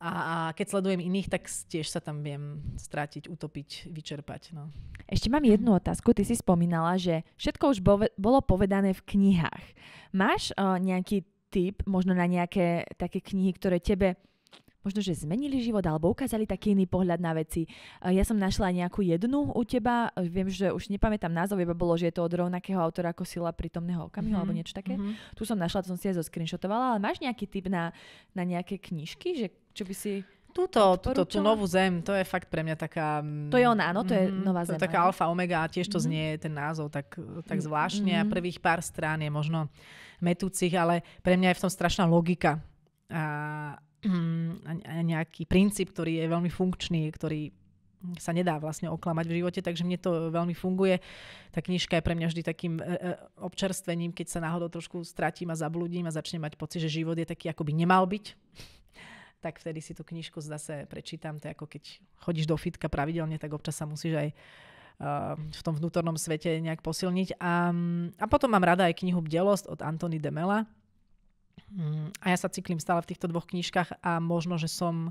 A, a keď sledujem iných, tak tiež sa tam viem strátiť, utopiť, vyčerpať. No. Ešte mám jednu otázku. Ty si spomínala, že všetko už bove, bolo povedané v knihách. Máš uh, nejaký tip možno na nejaké také knihy, ktoré tebe možno, že zmenili život alebo ukázali taký iný pohľad na veci. Ja som našla nejakú jednu u teba, viem, že už nepamätám názov, iba bolo, že je to od rovnakého autora ako Sila prítomného okamihu mm-hmm. alebo mhm, niečo také. Mm-hmm. Tu som našla, to som si aj zoskrinšotovala, ale máš nejaký tip na, na nejaké knižky, že čo by si Túto, túto, tú novú zem, to je fakt pre mňa taká... Mm, to je ona, áno, to je mm, nová zem. To je taká alfa omega a tiež to mhm. znie mm-hmm. ten názov tak, tak mhm. zvláštne mm-hmm. a prvých pár strán je možno metúcich, ale pre mňa je v tom strašná logika. A, Mm, nejaký princíp, ktorý je veľmi funkčný, ktorý sa nedá vlastne oklamať v živote, takže mne to veľmi funguje. Tá knižka je pre mňa vždy takým e, e, občerstvením, keď sa náhodou trošku stratím a zabludím a začnem mať pocit, že život je taký, ako by nemal byť tak vtedy si tú knižku zase prečítam. To je ako keď chodíš do fitka pravidelne, tak občas sa musíš aj e, v tom vnútornom svete nejak posilniť. A, a potom mám rada aj knihu Bdelosť od Antony Demela, Mm, a ja sa cyklim stále v týchto dvoch knižkách a možno, že som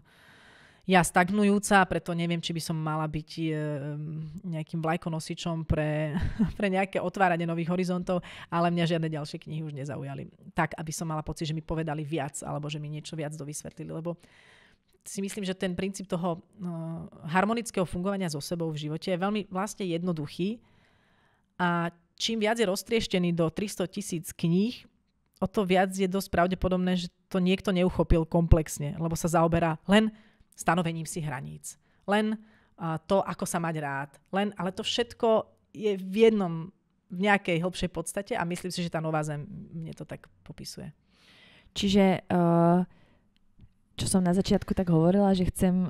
ja stagnujúca, preto neviem, či by som mala byť e, mm, nejakým vlajkonosičom pre, pre nejaké otváranie nových horizontov, ale mňa žiadne ďalšie knihy už nezaujali. Tak, aby som mala pocit, že mi povedali viac, alebo že mi niečo viac dovysvetlili, lebo si myslím, že ten princíp toho e, harmonického fungovania so sebou v živote je veľmi vlastne jednoduchý a čím viac je roztrieštený do 300 tisíc kníh, o to viac je dosť pravdepodobné, že to niekto neuchopil komplexne, lebo sa zaoberá len stanovením si hraníc, len to, ako sa mať rád, len, ale to všetko je v jednom, v nejakej hĺbšej podstate a myslím si, že tá nová zem mne to tak popisuje. Čiže e, čo som na začiatku tak hovorila, že chcem e,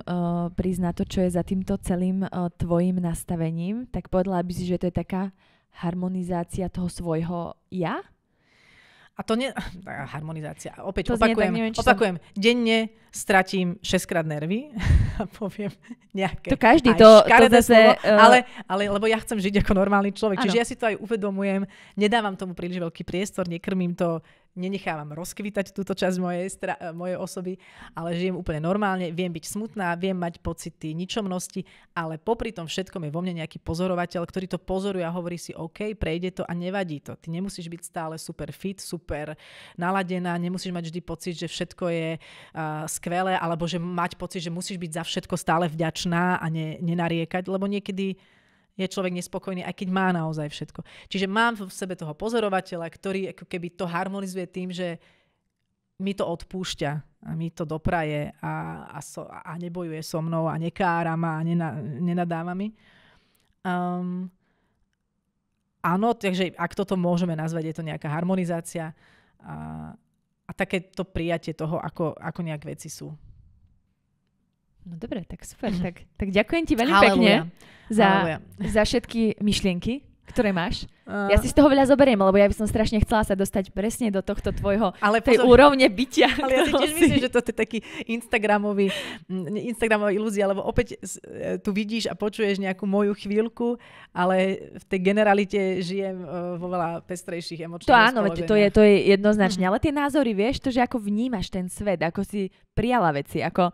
prísť na to, čo je za týmto celým e, tvojim nastavením, tak povedala by si, že to je taká harmonizácia toho svojho ja a to nie... Harmonizácia. Opäť to opakujem, znie, neviem, opakujem. Som... Denne stratím 6 krát nervy a poviem nejaké... To každý, to, to zase... Slovo, eh, ale, ale, lebo ja chcem žiť ako normálny človek. Ano. Čiže ja si to aj uvedomujem. Nedávam tomu príliš veľký priestor, nekrmím to nenechávam rozkvitať túto časť mojej, stra- eh, mojej osoby, ale žijem úplne normálne, viem byť smutná, viem mať pocity ničomnosti, ale popri tom všetkom je vo mne nejaký pozorovateľ, ktorý to pozoruje a hovorí si, OK, prejde to a nevadí to. Ty nemusíš byť stále super fit, super naladená, nemusíš mať vždy pocit, že všetko je uh, skvelé, alebo že mať pocit, že musíš byť za všetko stále vďačná a ne, nenariekať, lebo niekedy je človek nespokojný, aj keď má naozaj všetko. Čiže mám v sebe toho pozorovateľa, ktorý ako keby to harmonizuje tým, že mi to odpúšťa a mi to dopraje a, a, so, a nebojuje so mnou a nekára ma a nena, nenadáva mi. Um, áno, takže ak toto môžeme nazvať, je to nejaká harmonizácia a, a takéto prijatie toho, ako, ako nejak veci sú. No dobre, tak super. Mm-hmm. Tak, tak ďakujem ti veľmi Halleluja. pekne za, za všetky myšlienky, ktoré máš. Uh, ja si z toho veľa zoberiem, lebo ja by som strašne chcela sa dostať presne do tohto tvojho ale tej pozor, úrovne bytia. Ale ja si tiež si... myslím, že to je taký Instagramový, Instagramová ilúzia, lebo opäť eh, tu vidíš a počuješ nejakú moju chvíľku, ale v tej generalite žijem eh, vo veľa pestrejších emočných To áno, to je, to je jednoznačne, mm-hmm. ale tie názory, vieš, to, že ako vnímaš ten svet, ako si prijala veci, ako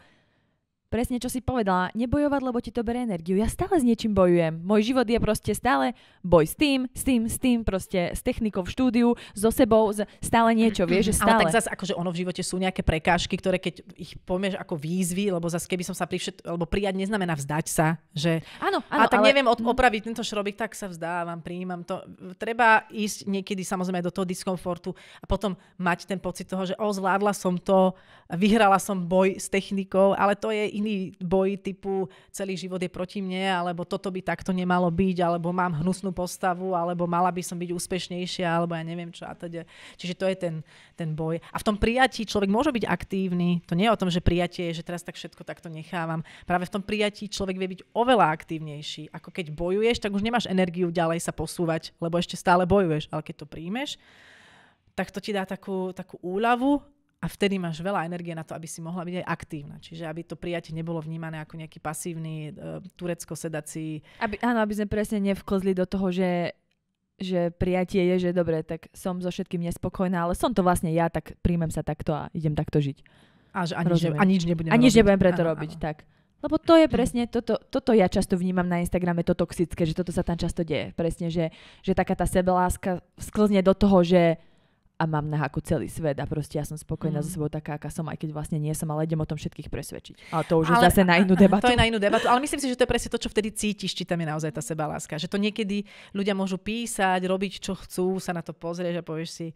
presne čo si povedala, nebojovať, lebo ti to berie energiu. Ja stále s niečím bojujem. Môj život je proste stále boj s tým, s tým, s tým, proste s technikou v štúdiu, so sebou, stále niečo, vieš, že stále. Ale tak zase akože ono v živote sú nejaké prekážky, ktoré keď ich pomieš ako výzvy, lebo zase keby som sa privšet, lebo prijať neznamená vzdať sa, že áno, áno, a tak ale... neviem mhm. opraviť tento šrobik, tak sa vzdávam, prijímam to. Treba ísť niekedy samozrejme do toho diskomfortu a potom mať ten pocit toho, že o, zvládla som to, vyhrala som boj s technikou, ale to je iný boj typu celý život je proti mne, alebo toto by takto nemalo byť, alebo mám hnusnú postavu, alebo mala by som byť úspešnejšia, alebo ja neviem čo a teda. Čiže to je ten, ten boj. A v tom prijatí človek môže byť aktívny. To nie je o tom, že prijatie je, že teraz tak všetko takto nechávam. Práve v tom prijatí človek vie byť oveľa aktívnejší. Ako keď bojuješ, tak už nemáš energiu ďalej sa posúvať, lebo ešte stále bojuješ. Ale keď to príjmeš, tak to ti dá takú, takú úľavu a vtedy máš veľa energie na to, aby si mohla byť aj aktívna. Čiže aby to prijatie nebolo vnímané ako nejaký pasívny uh, e, turecko-sedací. Aby, áno, aby sme presne nevklzli do toho, že že prijatie je, že dobre, tak som so všetkým nespokojná, ale som to vlastne ja, tak príjmem sa takto a idem takto žiť. A, že ani, Rozumiem. a nič nebudem A nič robiť. nebudem preto ano, robiť, ano. tak. Lebo to je presne, toto, toto ja často vnímam na Instagrame, to toxické, že toto sa tam často deje. Presne, že, že taká tá sebeláska sklzne do toho, že a mám na haku celý svet a proste ja som spokojná mm. so mhm. sebou taká, aká som, aj keď vlastne nie som, ale idem o tom všetkých presvedčiť. A to už ale, je zase na inú debatu. To je na inú debatu, ale myslím si, že to je presne to, čo vtedy cítiš, či tam je naozaj tá sebaláska. Že to niekedy ľudia môžu písať, robiť, čo chcú, sa na to pozrieš a povieš si,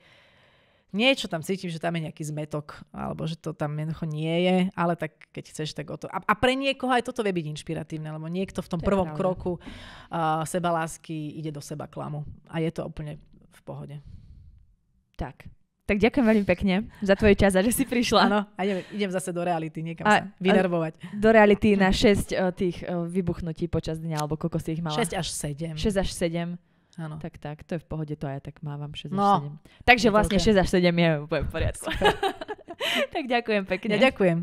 niečo tam cítim, že tam je nejaký zmetok, alebo že to tam jednoducho nie je, ale tak keď chceš, tak o to. A, a pre niekoho aj toto vie byť inšpiratívne, lebo niekto v tom to prvom pravda. kroku uh, sebalásky ide do seba klamu a je to úplne v pohode. Tak. Tak ďakujem veľmi pekne za tvoj čas a že si prišla. Áno, a idem, idem zase do reality, niekam a, sa vynervovať. do reality na 6 uh, eh, tých uh, vybuchnutí počas dňa, alebo koľko si ich mala? 6 až 7. 6 až 7. Áno. Tak, tak, to je v pohode, to aj ja tak mávam 6 no, vlastne až 7. Takže vlastne 6 až 7 je úplne v poriadku. tak ďakujem pekne. Ja ďakujem.